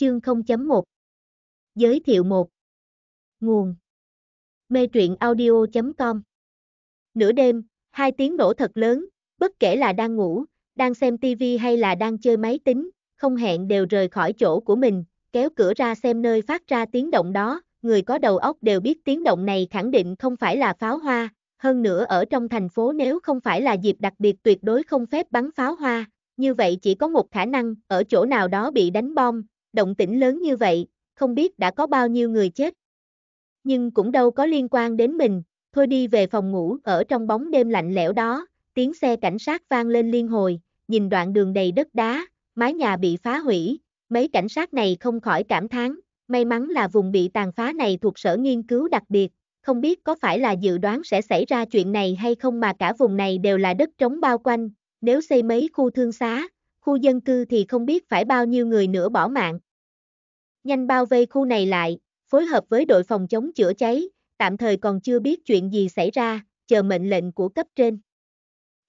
Chương 0.1 Giới thiệu 1 Nguồn Mê truyện audio.com Nửa đêm, hai tiếng nổ thật lớn, bất kể là đang ngủ, đang xem TV hay là đang chơi máy tính, không hẹn đều rời khỏi chỗ của mình, kéo cửa ra xem nơi phát ra tiếng động đó, người có đầu óc đều biết tiếng động này khẳng định không phải là pháo hoa, hơn nữa ở trong thành phố nếu không phải là dịp đặc biệt tuyệt đối không phép bắn pháo hoa, như vậy chỉ có một khả năng, ở chỗ nào đó bị đánh bom, động tĩnh lớn như vậy, không biết đã có bao nhiêu người chết. Nhưng cũng đâu có liên quan đến mình, thôi đi về phòng ngủ ở trong bóng đêm lạnh lẽo đó, tiếng xe cảnh sát vang lên liên hồi, nhìn đoạn đường đầy đất đá, mái nhà bị phá hủy, mấy cảnh sát này không khỏi cảm thán, may mắn là vùng bị tàn phá này thuộc sở nghiên cứu đặc biệt, không biết có phải là dự đoán sẽ xảy ra chuyện này hay không mà cả vùng này đều là đất trống bao quanh, nếu xây mấy khu thương xá, khu dân cư thì không biết phải bao nhiêu người nữa bỏ mạng nhanh bao vây khu này lại, phối hợp với đội phòng chống chữa cháy, tạm thời còn chưa biết chuyện gì xảy ra, chờ mệnh lệnh của cấp trên.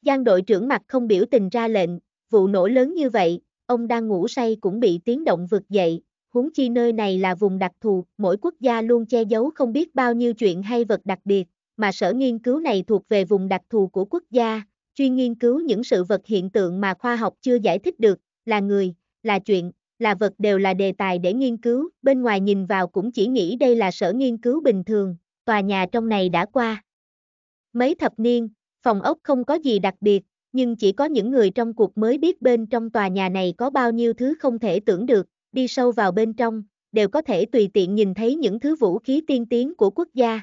Giang đội trưởng mặt không biểu tình ra lệnh, vụ nổ lớn như vậy, ông đang ngủ say cũng bị tiếng động vực dậy, huống chi nơi này là vùng đặc thù, mỗi quốc gia luôn che giấu không biết bao nhiêu chuyện hay vật đặc biệt, mà sở nghiên cứu này thuộc về vùng đặc thù của quốc gia, chuyên nghiên cứu những sự vật hiện tượng mà khoa học chưa giải thích được, là người, là chuyện, là vật đều là đề tài để nghiên cứu, bên ngoài nhìn vào cũng chỉ nghĩ đây là sở nghiên cứu bình thường, tòa nhà trong này đã qua. Mấy thập niên, phòng ốc không có gì đặc biệt, nhưng chỉ có những người trong cuộc mới biết bên trong tòa nhà này có bao nhiêu thứ không thể tưởng được, đi sâu vào bên trong, đều có thể tùy tiện nhìn thấy những thứ vũ khí tiên tiến của quốc gia.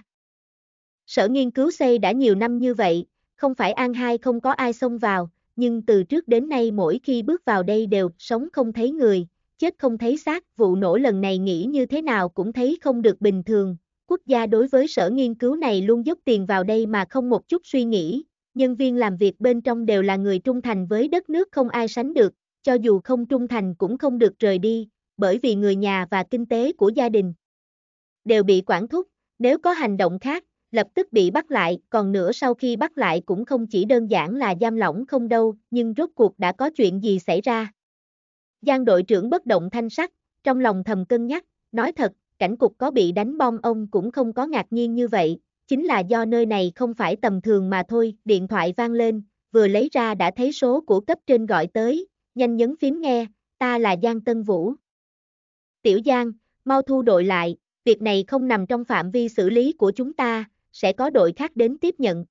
Sở nghiên cứu xây đã nhiều năm như vậy, không phải An Hai không có ai xông vào, nhưng từ trước đến nay mỗi khi bước vào đây đều sống không thấy người, chết không thấy xác, vụ nổ lần này nghĩ như thế nào cũng thấy không được bình thường. Quốc gia đối với sở nghiên cứu này luôn dốc tiền vào đây mà không một chút suy nghĩ, nhân viên làm việc bên trong đều là người trung thành với đất nước không ai sánh được, cho dù không trung thành cũng không được rời đi, bởi vì người nhà và kinh tế của gia đình đều bị quản thúc, nếu có hành động khác, lập tức bị bắt lại, còn nữa sau khi bắt lại cũng không chỉ đơn giản là giam lỏng không đâu, nhưng rốt cuộc đã có chuyện gì xảy ra. Giang đội trưởng bất động thanh sắc, trong lòng thầm cân nhắc, nói thật, cảnh cục có bị đánh bom ông cũng không có ngạc nhiên như vậy, chính là do nơi này không phải tầm thường mà thôi, điện thoại vang lên, vừa lấy ra đã thấy số của cấp trên gọi tới, nhanh nhấn phím nghe, ta là Giang Tân Vũ. Tiểu Giang, mau thu đội lại, việc này không nằm trong phạm vi xử lý của chúng ta, sẽ có đội khác đến tiếp nhận.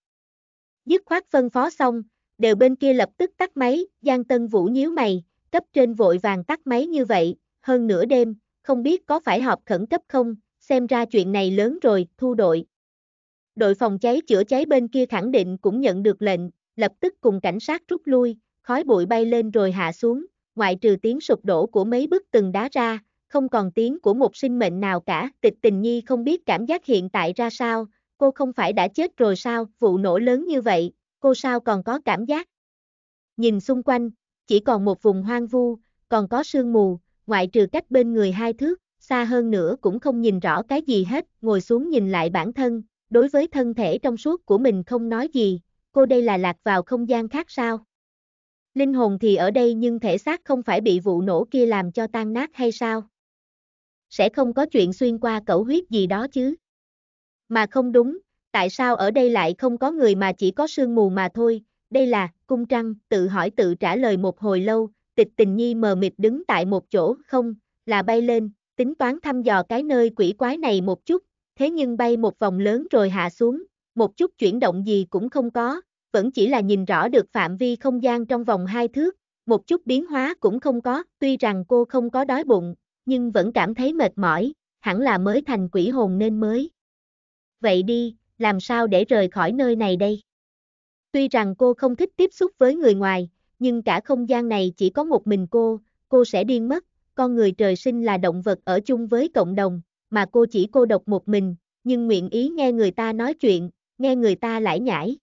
Dứt khoát phân phó xong, đều bên kia lập tức tắt máy, Giang Tân Vũ nhíu mày, cấp trên vội vàng tắt máy như vậy, hơn nửa đêm, không biết có phải họp khẩn cấp không, xem ra chuyện này lớn rồi, thu đội. Đội phòng cháy chữa cháy bên kia khẳng định cũng nhận được lệnh, lập tức cùng cảnh sát rút lui, khói bụi bay lên rồi hạ xuống, ngoại trừ tiếng sụp đổ của mấy bức từng đá ra, không còn tiếng của một sinh mệnh nào cả, tịch tình nhi không biết cảm giác hiện tại ra sao, cô không phải đã chết rồi sao, vụ nổ lớn như vậy, cô sao còn có cảm giác. Nhìn xung quanh, chỉ còn một vùng hoang vu, còn có sương mù, ngoại trừ cách bên người hai thước, xa hơn nữa cũng không nhìn rõ cái gì hết, ngồi xuống nhìn lại bản thân, đối với thân thể trong suốt của mình không nói gì, cô đây là lạc vào không gian khác sao? Linh hồn thì ở đây nhưng thể xác không phải bị vụ nổ kia làm cho tan nát hay sao? Sẽ không có chuyện xuyên qua cẩu huyết gì đó chứ? Mà không đúng, tại sao ở đây lại không có người mà chỉ có sương mù mà thôi, đây là, cung trăng, tự hỏi tự trả lời một hồi lâu, tịch tình nhi mờ mịt đứng tại một chỗ, không, là bay lên, tính toán thăm dò cái nơi quỷ quái này một chút, thế nhưng bay một vòng lớn rồi hạ xuống, một chút chuyển động gì cũng không có, vẫn chỉ là nhìn rõ được phạm vi không gian trong vòng hai thước, một chút biến hóa cũng không có, tuy rằng cô không có đói bụng, nhưng vẫn cảm thấy mệt mỏi, hẳn là mới thành quỷ hồn nên mới. Vậy đi, làm sao để rời khỏi nơi này đây? Tuy rằng cô không thích tiếp xúc với người ngoài, nhưng cả không gian này chỉ có một mình cô, cô sẽ điên mất, con người trời sinh là động vật ở chung với cộng đồng, mà cô chỉ cô độc một mình, nhưng nguyện ý nghe người ta nói chuyện, nghe người ta lải nhải.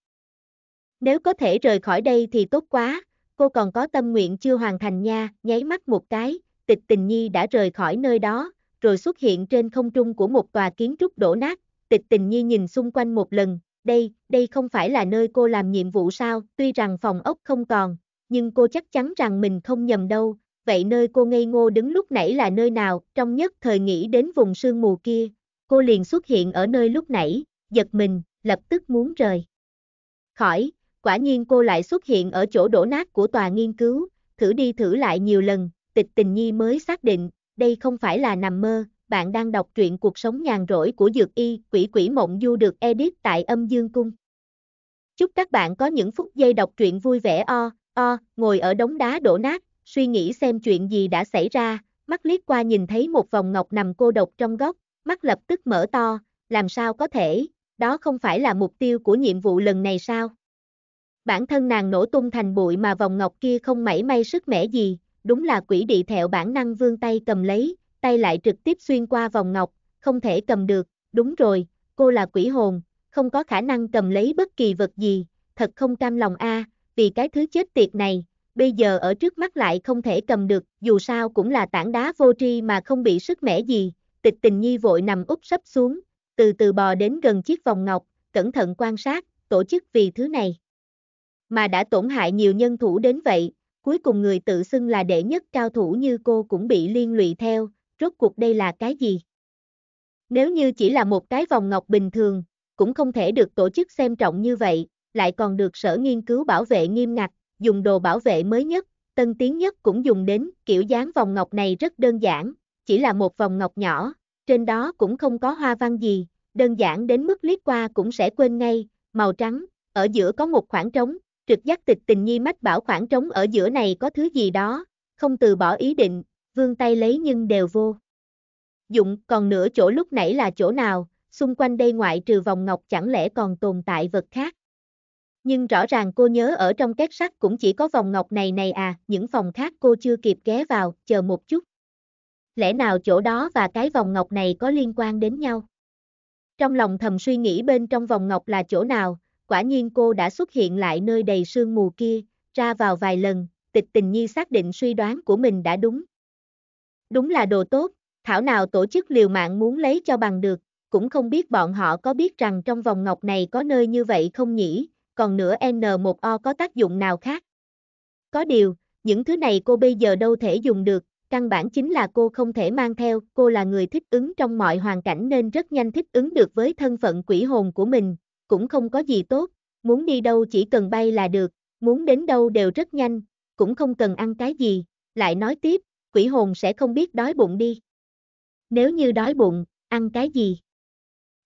Nếu có thể rời khỏi đây thì tốt quá, cô còn có tâm nguyện chưa hoàn thành nha, nháy mắt một cái, tịch tình nhi đã rời khỏi nơi đó, rồi xuất hiện trên không trung của một tòa kiến trúc đổ nát, tịch tình nhi nhìn xung quanh một lần, đây, đây không phải là nơi cô làm nhiệm vụ sao, tuy rằng phòng ốc không còn, nhưng cô chắc chắn rằng mình không nhầm đâu, vậy nơi cô ngây ngô đứng lúc nãy là nơi nào, trong nhất thời nghĩ đến vùng sương mù kia, cô liền xuất hiện ở nơi lúc nãy, giật mình, lập tức muốn rời. Khỏi, quả nhiên cô lại xuất hiện ở chỗ đổ nát của tòa nghiên cứu, thử đi thử lại nhiều lần, tịch tình nhi mới xác định, đây không phải là nằm mơ, bạn đang đọc truyện cuộc sống nhàn rỗi của Dược Y, quỷ quỷ mộng du được edit tại âm dương cung. Chúc các bạn có những phút giây đọc truyện vui vẻ o, o, ngồi ở đống đá đổ nát, suy nghĩ xem chuyện gì đã xảy ra, mắt liếc qua nhìn thấy một vòng ngọc nằm cô độc trong góc, mắt lập tức mở to, làm sao có thể, đó không phải là mục tiêu của nhiệm vụ lần này sao? Bản thân nàng nổ tung thành bụi mà vòng ngọc kia không mảy may sức mẻ gì, đúng là quỷ địa thẹo bản năng vương tay cầm lấy, tay lại trực tiếp xuyên qua vòng ngọc, không thể cầm được, đúng rồi, cô là quỷ hồn, không có khả năng cầm lấy bất kỳ vật gì, thật không cam lòng a, vì cái thứ chết tiệt này, bây giờ ở trước mắt lại không thể cầm được, dù sao cũng là tảng đá vô tri mà không bị sức mẻ gì, tịch tình nhi vội nằm úp sấp xuống, từ từ bò đến gần chiếc vòng ngọc, cẩn thận quan sát, tổ chức vì thứ này. Mà đã tổn hại nhiều nhân thủ đến vậy, cuối cùng người tự xưng là đệ nhất cao thủ như cô cũng bị liên lụy theo, rốt cuộc đây là cái gì. Nếu như chỉ là một cái vòng ngọc bình thường, cũng không thể được tổ chức xem trọng như vậy, lại còn được sở nghiên cứu bảo vệ nghiêm ngặt, dùng đồ bảo vệ mới nhất, tân tiến nhất cũng dùng đến, kiểu dáng vòng ngọc này rất đơn giản, chỉ là một vòng ngọc nhỏ, trên đó cũng không có hoa văn gì, đơn giản đến mức liếc qua cũng sẽ quên ngay, màu trắng, ở giữa có một khoảng trống, trực giác tịch tình nhi mách bảo khoảng trống ở giữa này có thứ gì đó, không từ bỏ ý định, vương tay lấy nhưng đều vô. Dụng còn nửa chỗ lúc nãy là chỗ nào, xung quanh đây ngoại trừ vòng ngọc chẳng lẽ còn tồn tại vật khác. Nhưng rõ ràng cô nhớ ở trong két sắt cũng chỉ có vòng ngọc này này à, những phòng khác cô chưa kịp ghé vào, chờ một chút. Lẽ nào chỗ đó và cái vòng ngọc này có liên quan đến nhau? Trong lòng thầm suy nghĩ bên trong vòng ngọc là chỗ nào, quả nhiên cô đã xuất hiện lại nơi đầy sương mù kia, ra vào vài lần, tịch tình nhi xác định suy đoán của mình đã đúng, Đúng là đồ tốt, thảo nào tổ chức liều mạng muốn lấy cho bằng được, cũng không biết bọn họ có biết rằng trong vòng ngọc này có nơi như vậy không nhỉ, còn nữa N1O có tác dụng nào khác. Có điều, những thứ này cô bây giờ đâu thể dùng được, căn bản chính là cô không thể mang theo, cô là người thích ứng trong mọi hoàn cảnh nên rất nhanh thích ứng được với thân phận quỷ hồn của mình, cũng không có gì tốt, muốn đi đâu chỉ cần bay là được, muốn đến đâu đều rất nhanh, cũng không cần ăn cái gì, lại nói tiếp, quỷ hồn sẽ không biết đói bụng đi. Nếu như đói bụng, ăn cái gì?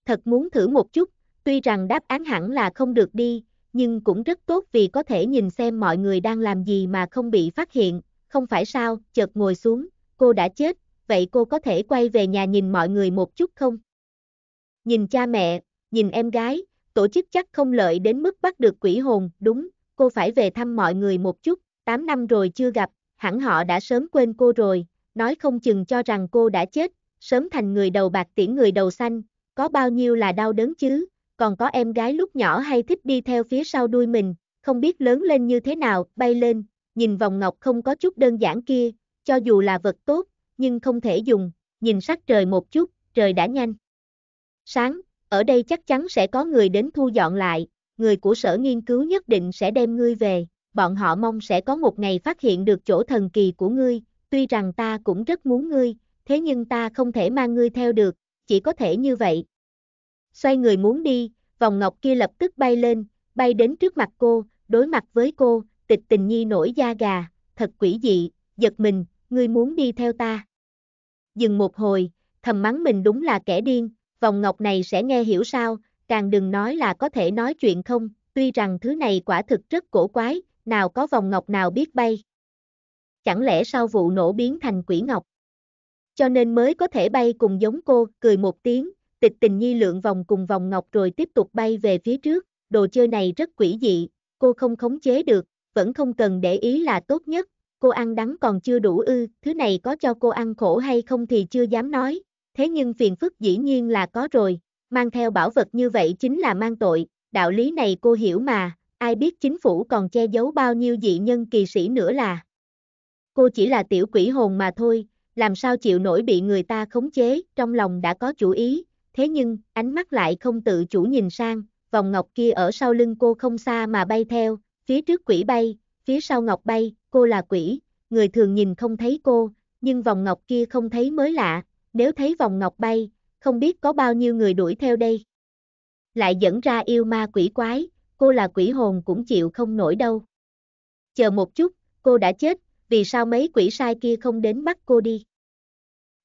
Thật muốn thử một chút, tuy rằng đáp án hẳn là không được đi, nhưng cũng rất tốt vì có thể nhìn xem mọi người đang làm gì mà không bị phát hiện, không phải sao, chợt ngồi xuống, cô đã chết, vậy cô có thể quay về nhà nhìn mọi người một chút không? Nhìn cha mẹ, nhìn em gái, tổ chức chắc không lợi đến mức bắt được quỷ hồn, đúng, cô phải về thăm mọi người một chút, 8 năm rồi chưa gặp, hẳn họ đã sớm quên cô rồi, nói không chừng cho rằng cô đã chết, sớm thành người đầu bạc tiễn người đầu xanh, có bao nhiêu là đau đớn chứ, còn có em gái lúc nhỏ hay thích đi theo phía sau đuôi mình, không biết lớn lên như thế nào, bay lên, nhìn vòng ngọc không có chút đơn giản kia, cho dù là vật tốt, nhưng không thể dùng, nhìn sắc trời một chút, trời đã nhanh. Sáng, ở đây chắc chắn sẽ có người đến thu dọn lại, người của sở nghiên cứu nhất định sẽ đem ngươi về bọn họ mong sẽ có một ngày phát hiện được chỗ thần kỳ của ngươi, tuy rằng ta cũng rất muốn ngươi, thế nhưng ta không thể mang ngươi theo được, chỉ có thể như vậy. Xoay người muốn đi, vòng ngọc kia lập tức bay lên, bay đến trước mặt cô, đối mặt với cô, tịch tình nhi nổi da gà, thật quỷ dị, giật mình, ngươi muốn đi theo ta. Dừng một hồi, thầm mắng mình đúng là kẻ điên, vòng ngọc này sẽ nghe hiểu sao, càng đừng nói là có thể nói chuyện không, tuy rằng thứ này quả thực rất cổ quái, nào có vòng ngọc nào biết bay. Chẳng lẽ sau vụ nổ biến thành quỷ ngọc? Cho nên mới có thể bay cùng giống cô, cười một tiếng, tịch tình nhi lượng vòng cùng vòng ngọc rồi tiếp tục bay về phía trước, đồ chơi này rất quỷ dị, cô không khống chế được, vẫn không cần để ý là tốt nhất, cô ăn đắng còn chưa đủ ư, thứ này có cho cô ăn khổ hay không thì chưa dám nói, thế nhưng phiền phức dĩ nhiên là có rồi, mang theo bảo vật như vậy chính là mang tội, đạo lý này cô hiểu mà, ai biết chính phủ còn che giấu bao nhiêu dị nhân kỳ sĩ nữa là. Cô chỉ là tiểu quỷ hồn mà thôi, làm sao chịu nổi bị người ta khống chế, trong lòng đã có chủ ý, thế nhưng, ánh mắt lại không tự chủ nhìn sang, vòng ngọc kia ở sau lưng cô không xa mà bay theo, phía trước quỷ bay, phía sau ngọc bay, cô là quỷ, người thường nhìn không thấy cô, nhưng vòng ngọc kia không thấy mới lạ, nếu thấy vòng ngọc bay, không biết có bao nhiêu người đuổi theo đây. Lại dẫn ra yêu ma quỷ quái, cô là quỷ hồn cũng chịu không nổi đâu. Chờ một chút, cô đã chết, vì sao mấy quỷ sai kia không đến bắt cô đi?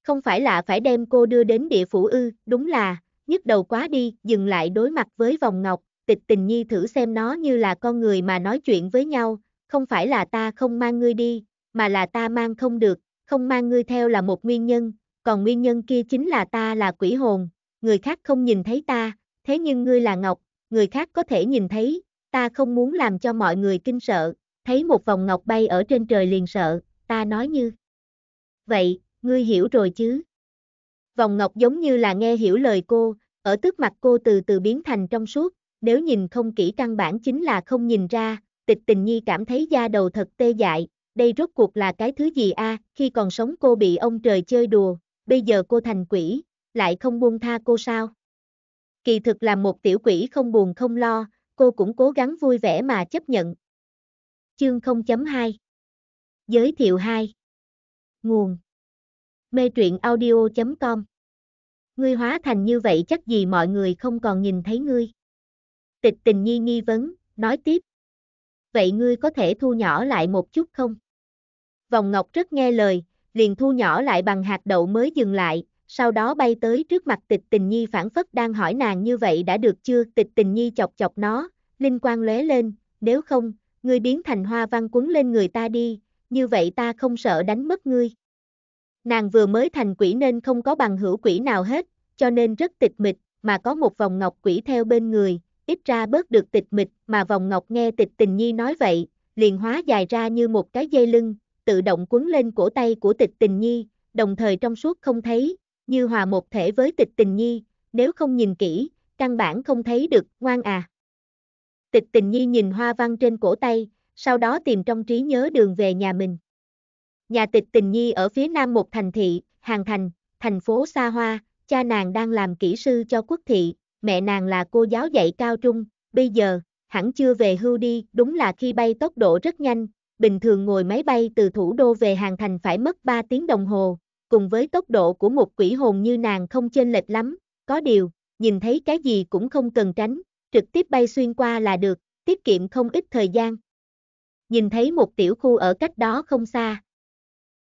Không phải là phải đem cô đưa đến địa phủ ư, đúng là, nhức đầu quá đi, dừng lại đối mặt với vòng ngọc, tịch tình nhi thử xem nó như là con người mà nói chuyện với nhau, không phải là ta không mang ngươi đi, mà là ta mang không được, không mang ngươi theo là một nguyên nhân, còn nguyên nhân kia chính là ta là quỷ hồn, người khác không nhìn thấy ta, thế nhưng ngươi là ngọc, người khác có thể nhìn thấy, ta không muốn làm cho mọi người kinh sợ, thấy một vòng ngọc bay ở trên trời liền sợ, ta nói như. Vậy, ngươi hiểu rồi chứ? Vòng ngọc giống như là nghe hiểu lời cô, ở tức mặt cô từ từ biến thành trong suốt, nếu nhìn không kỹ căn bản chính là không nhìn ra, tịch tình nhi cảm thấy da đầu thật tê dại, đây rốt cuộc là cái thứ gì a? khi còn sống cô bị ông trời chơi đùa, bây giờ cô thành quỷ, lại không buông tha cô sao? Kỳ thực là một tiểu quỷ không buồn không lo, cô cũng cố gắng vui vẻ mà chấp nhận. Chương 0.2 Giới thiệu 2 Nguồn Mê truyện audio.com Ngươi hóa thành như vậy chắc gì mọi người không còn nhìn thấy ngươi. Tịch tình nhi nghi vấn, nói tiếp. Vậy ngươi có thể thu nhỏ lại một chút không? Vòng Ngọc rất nghe lời, liền thu nhỏ lại bằng hạt đậu mới dừng lại, sau đó bay tới trước mặt tịch tình nhi phản phất đang hỏi nàng như vậy đã được chưa, tịch tình nhi chọc chọc nó, linh quan lóe lên, nếu không, ngươi biến thành hoa văn quấn lên người ta đi, như vậy ta không sợ đánh mất ngươi. Nàng vừa mới thành quỷ nên không có bằng hữu quỷ nào hết, cho nên rất tịch mịch, mà có một vòng ngọc quỷ theo bên người, ít ra bớt được tịch mịch mà vòng ngọc nghe tịch tình nhi nói vậy, liền hóa dài ra như một cái dây lưng, tự động quấn lên cổ tay của tịch tình nhi, đồng thời trong suốt không thấy, như hòa một thể với tịch tình nhi, nếu không nhìn kỹ, căn bản không thấy được, ngoan à. Tịch tình nhi nhìn hoa văn trên cổ tay, sau đó tìm trong trí nhớ đường về nhà mình. Nhà tịch tình nhi ở phía nam một thành thị, hàng thành, thành phố xa hoa, cha nàng đang làm kỹ sư cho quốc thị, mẹ nàng là cô giáo dạy cao trung, bây giờ, hẳn chưa về hưu đi, đúng là khi bay tốc độ rất nhanh, bình thường ngồi máy bay từ thủ đô về hàng thành phải mất 3 tiếng đồng hồ, cùng với tốc độ của một quỷ hồn như nàng không chênh lệch lắm, có điều, nhìn thấy cái gì cũng không cần tránh, trực tiếp bay xuyên qua là được, tiết kiệm không ít thời gian. Nhìn thấy một tiểu khu ở cách đó không xa.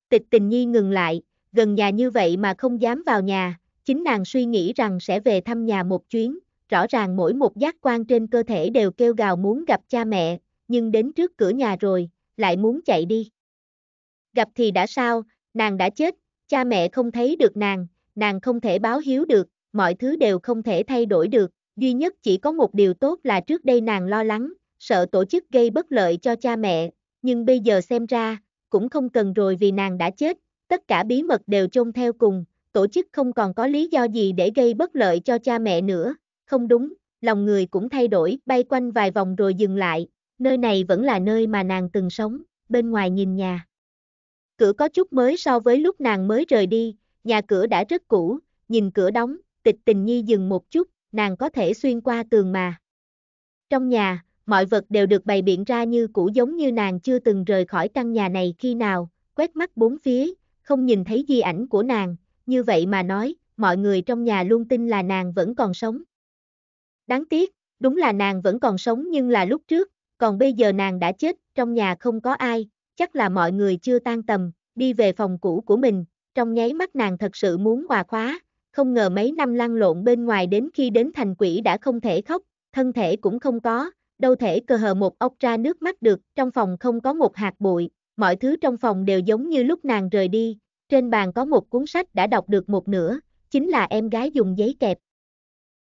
Tịch tình nhi ngừng lại, gần nhà như vậy mà không dám vào nhà, chính nàng suy nghĩ rằng sẽ về thăm nhà một chuyến, rõ ràng mỗi một giác quan trên cơ thể đều kêu gào muốn gặp cha mẹ, nhưng đến trước cửa nhà rồi, lại muốn chạy đi. Gặp thì đã sao, nàng đã chết, Cha mẹ không thấy được nàng, nàng không thể báo hiếu được, mọi thứ đều không thể thay đổi được, duy nhất chỉ có một điều tốt là trước đây nàng lo lắng, sợ tổ chức gây bất lợi cho cha mẹ, nhưng bây giờ xem ra, cũng không cần rồi vì nàng đã chết, tất cả bí mật đều chôn theo cùng, tổ chức không còn có lý do gì để gây bất lợi cho cha mẹ nữa, không đúng, lòng người cũng thay đổi, bay quanh vài vòng rồi dừng lại, nơi này vẫn là nơi mà nàng từng sống, bên ngoài nhìn nhà. Cửa có chút mới so với lúc nàng mới rời đi, nhà cửa đã rất cũ, nhìn cửa đóng, tịch tình nhi dừng một chút, nàng có thể xuyên qua tường mà. Trong nhà, mọi vật đều được bày biện ra như cũ giống như nàng chưa từng rời khỏi căn nhà này khi nào, quét mắt bốn phía, không nhìn thấy di ảnh của nàng, như vậy mà nói, mọi người trong nhà luôn tin là nàng vẫn còn sống. Đáng tiếc, đúng là nàng vẫn còn sống nhưng là lúc trước, còn bây giờ nàng đã chết, trong nhà không có ai, chắc là mọi người chưa tan tầm, đi về phòng cũ của mình, trong nháy mắt nàng thật sự muốn hòa khóa, không ngờ mấy năm lăn lộn bên ngoài đến khi đến thành quỷ đã không thể khóc, thân thể cũng không có, đâu thể cơ hờ một ốc ra nước mắt được, trong phòng không có một hạt bụi, mọi thứ trong phòng đều giống như lúc nàng rời đi, trên bàn có một cuốn sách đã đọc được một nửa, chính là em gái dùng giấy kẹp.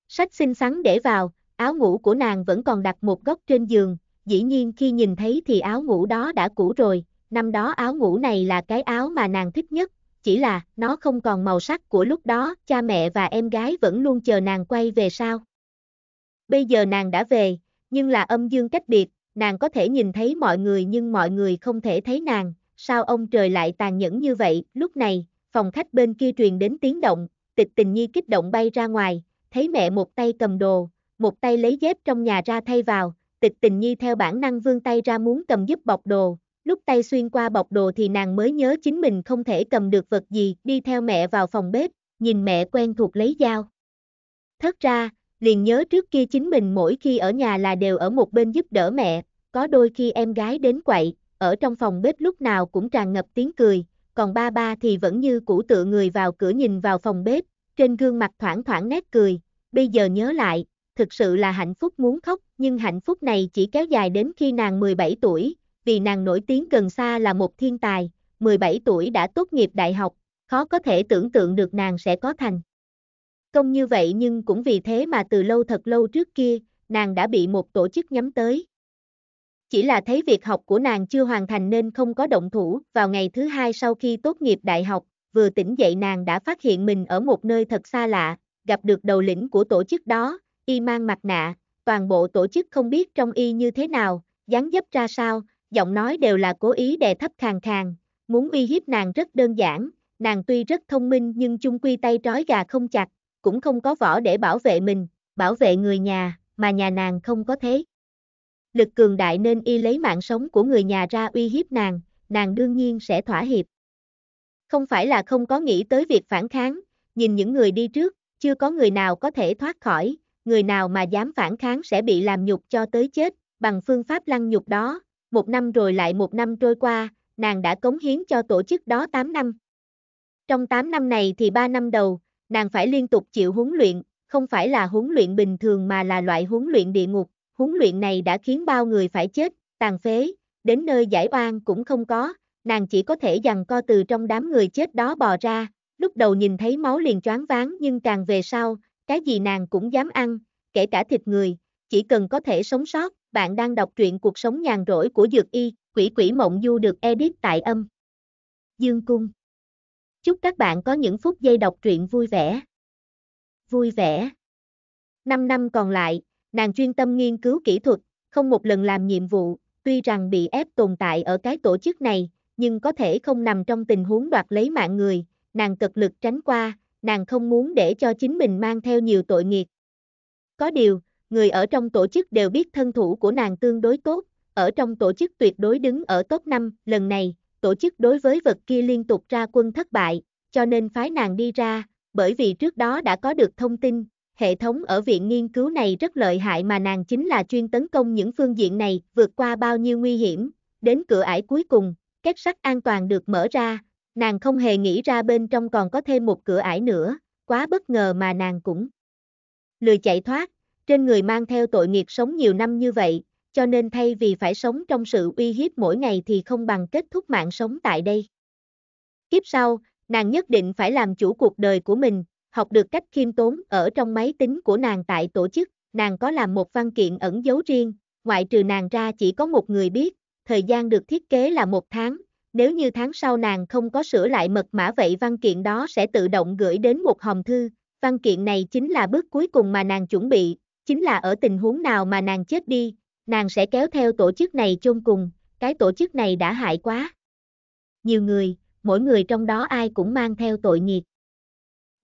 Sách xinh xắn để vào, áo ngủ của nàng vẫn còn đặt một góc trên giường, dĩ nhiên khi nhìn thấy thì áo ngủ đó đã cũ rồi, năm đó áo ngủ này là cái áo mà nàng thích nhất, chỉ là nó không còn màu sắc của lúc đó, cha mẹ và em gái vẫn luôn chờ nàng quay về sao. Bây giờ nàng đã về, nhưng là âm dương cách biệt, nàng có thể nhìn thấy mọi người nhưng mọi người không thể thấy nàng, sao ông trời lại tàn nhẫn như vậy, lúc này, phòng khách bên kia truyền đến tiếng động, tịch tình nhi kích động bay ra ngoài, thấy mẹ một tay cầm đồ, một tay lấy dép trong nhà ra thay vào, tịch tình nhi theo bản năng vươn tay ra muốn cầm giúp bọc đồ, lúc tay xuyên qua bọc đồ thì nàng mới nhớ chính mình không thể cầm được vật gì, đi theo mẹ vào phòng bếp, nhìn mẹ quen thuộc lấy dao. Thất ra, liền nhớ trước kia chính mình mỗi khi ở nhà là đều ở một bên giúp đỡ mẹ, có đôi khi em gái đến quậy, ở trong phòng bếp lúc nào cũng tràn ngập tiếng cười, còn ba ba thì vẫn như cũ tựa người vào cửa nhìn vào phòng bếp, trên gương mặt thoảng thoảng nét cười, bây giờ nhớ lại, thực sự là hạnh phúc muốn khóc, nhưng hạnh phúc này chỉ kéo dài đến khi nàng 17 tuổi, vì nàng nổi tiếng gần xa là một thiên tài, 17 tuổi đã tốt nghiệp đại học, khó có thể tưởng tượng được nàng sẽ có thành. Công như vậy nhưng cũng vì thế mà từ lâu thật lâu trước kia, nàng đã bị một tổ chức nhắm tới. Chỉ là thấy việc học của nàng chưa hoàn thành nên không có động thủ, vào ngày thứ hai sau khi tốt nghiệp đại học, vừa tỉnh dậy nàng đã phát hiện mình ở một nơi thật xa lạ, gặp được đầu lĩnh của tổ chức đó, y mang mặt nạ, toàn bộ tổ chức không biết trong y như thế nào, dáng dấp ra sao, giọng nói đều là cố ý đè thấp khàn khàn, muốn uy hiếp nàng rất đơn giản, nàng tuy rất thông minh nhưng chung quy tay trói gà không chặt, cũng không có võ để bảo vệ mình, bảo vệ người nhà, mà nhà nàng không có thế. Lực cường đại nên y lấy mạng sống của người nhà ra uy hiếp nàng, nàng đương nhiên sẽ thỏa hiệp. Không phải là không có nghĩ tới việc phản kháng, nhìn những người đi trước, chưa có người nào có thể thoát khỏi, người nào mà dám phản kháng sẽ bị làm nhục cho tới chết, bằng phương pháp lăng nhục đó, một năm rồi lại một năm trôi qua, nàng đã cống hiến cho tổ chức đó 8 năm. Trong 8 năm này thì 3 năm đầu, nàng phải liên tục chịu huấn luyện, không phải là huấn luyện bình thường mà là loại huấn luyện địa ngục, huấn luyện này đã khiến bao người phải chết, tàn phế, đến nơi giải oan cũng không có, nàng chỉ có thể dằn co từ trong đám người chết đó bò ra, lúc đầu nhìn thấy máu liền choáng váng nhưng càng về sau, cái gì nàng cũng dám ăn, kể cả thịt người, chỉ cần có thể sống sót. Bạn đang đọc truyện cuộc sống nhàn rỗi của Dược Y, Quỷ Quỷ Mộng Du được edit tại âm. Dương Cung Chúc các bạn có những phút giây đọc truyện vui vẻ. Vui vẻ. 5 năm còn lại, nàng chuyên tâm nghiên cứu kỹ thuật, không một lần làm nhiệm vụ, tuy rằng bị ép tồn tại ở cái tổ chức này, nhưng có thể không nằm trong tình huống đoạt lấy mạng người, nàng cực lực tránh qua, nàng không muốn để cho chính mình mang theo nhiều tội nghiệp. Có điều, người ở trong tổ chức đều biết thân thủ của nàng tương đối tốt, ở trong tổ chức tuyệt đối đứng ở top 5, lần này, tổ chức đối với vật kia liên tục ra quân thất bại, cho nên phái nàng đi ra, bởi vì trước đó đã có được thông tin, hệ thống ở viện nghiên cứu này rất lợi hại mà nàng chính là chuyên tấn công những phương diện này, vượt qua bao nhiêu nguy hiểm, đến cửa ải cuối cùng, két sắt an toàn được mở ra, Nàng không hề nghĩ ra bên trong còn có thêm một cửa ải nữa, quá bất ngờ mà nàng cũng lười chạy thoát, trên người mang theo tội nghiệp sống nhiều năm như vậy, cho nên thay vì phải sống trong sự uy hiếp mỗi ngày thì không bằng kết thúc mạng sống tại đây. Kiếp sau, nàng nhất định phải làm chủ cuộc đời của mình, học được cách khiêm tốn ở trong máy tính của nàng tại tổ chức, nàng có làm một văn kiện ẩn giấu riêng, ngoại trừ nàng ra chỉ có một người biết, thời gian được thiết kế là một tháng, nếu như tháng sau nàng không có sửa lại mật mã vậy văn kiện đó sẽ tự động gửi đến một hòm thư, văn kiện này chính là bước cuối cùng mà nàng chuẩn bị, chính là ở tình huống nào mà nàng chết đi, nàng sẽ kéo theo tổ chức này chôn cùng, cái tổ chức này đã hại quá. Nhiều người, mỗi người trong đó ai cũng mang theo tội nghiệp.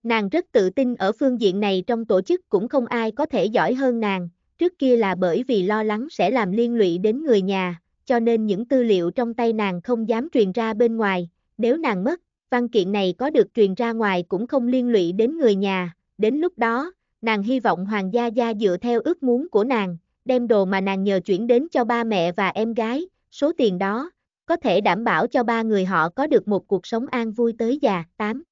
Nàng rất tự tin ở phương diện này trong tổ chức cũng không ai có thể giỏi hơn nàng, trước kia là bởi vì lo lắng sẽ làm liên lụy đến người nhà, cho nên những tư liệu trong tay nàng không dám truyền ra bên ngoài, nếu nàng mất, văn kiện này có được truyền ra ngoài cũng không liên lụy đến người nhà, đến lúc đó, nàng hy vọng Hoàng gia gia dựa theo ước muốn của nàng, đem đồ mà nàng nhờ chuyển đến cho ba mẹ và em gái, số tiền đó, có thể đảm bảo cho ba người họ có được một cuộc sống an vui tới già. 8.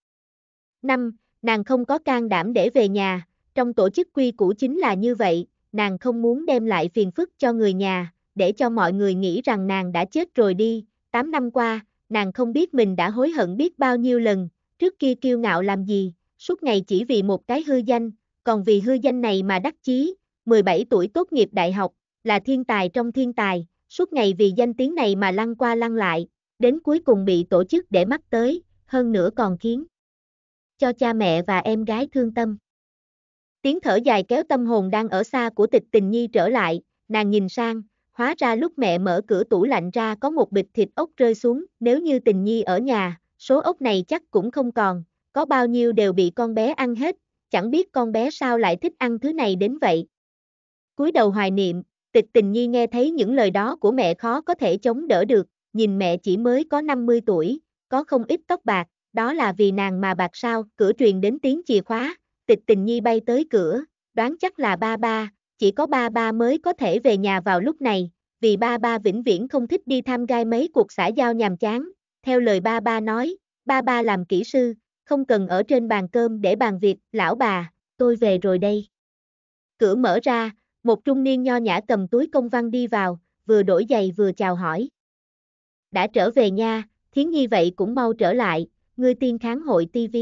năm Nàng không có can đảm để về nhà, trong tổ chức quy củ chính là như vậy, nàng không muốn đem lại phiền phức cho người nhà, để cho mọi người nghĩ rằng nàng đã chết rồi đi, 8 năm qua, nàng không biết mình đã hối hận biết bao nhiêu lần, trước kia kiêu ngạo làm gì, suốt ngày chỉ vì một cái hư danh, còn vì hư danh này mà đắc chí, 17 tuổi tốt nghiệp đại học, là thiên tài trong thiên tài, suốt ngày vì danh tiếng này mà lăn qua lăn lại, đến cuối cùng bị tổ chức để mắt tới, hơn nữa còn khiến cho cha mẹ và em gái thương tâm. Tiếng thở dài kéo tâm hồn đang ở xa của tịch tình nhi trở lại, nàng nhìn sang, hóa ra lúc mẹ mở cửa tủ lạnh ra có một bịch thịt ốc rơi xuống, nếu như tình nhi ở nhà, số ốc này chắc cũng không còn, có bao nhiêu đều bị con bé ăn hết, chẳng biết con bé sao lại thích ăn thứ này đến vậy. cúi đầu hoài niệm, tịch tình nhi nghe thấy những lời đó của mẹ khó có thể chống đỡ được, nhìn mẹ chỉ mới có 50 tuổi, có không ít tóc bạc, đó là vì nàng mà bạc sao, cửa truyền đến tiếng chìa khóa, tịch tình nhi bay tới cửa, đoán chắc là ba ba, chỉ có ba ba mới có thể về nhà vào lúc này, vì ba ba vĩnh viễn không thích đi tham gai mấy cuộc xã giao nhàm chán. Theo lời ba ba nói, ba ba làm kỹ sư, không cần ở trên bàn cơm để bàn việc, lão bà, tôi về rồi đây. Cửa mở ra, một trung niên nho nhã cầm túi công văn đi vào, vừa đổi giày vừa chào hỏi. Đã trở về nha, thiến nhi vậy cũng mau trở lại, ngươi tiên kháng hội TV.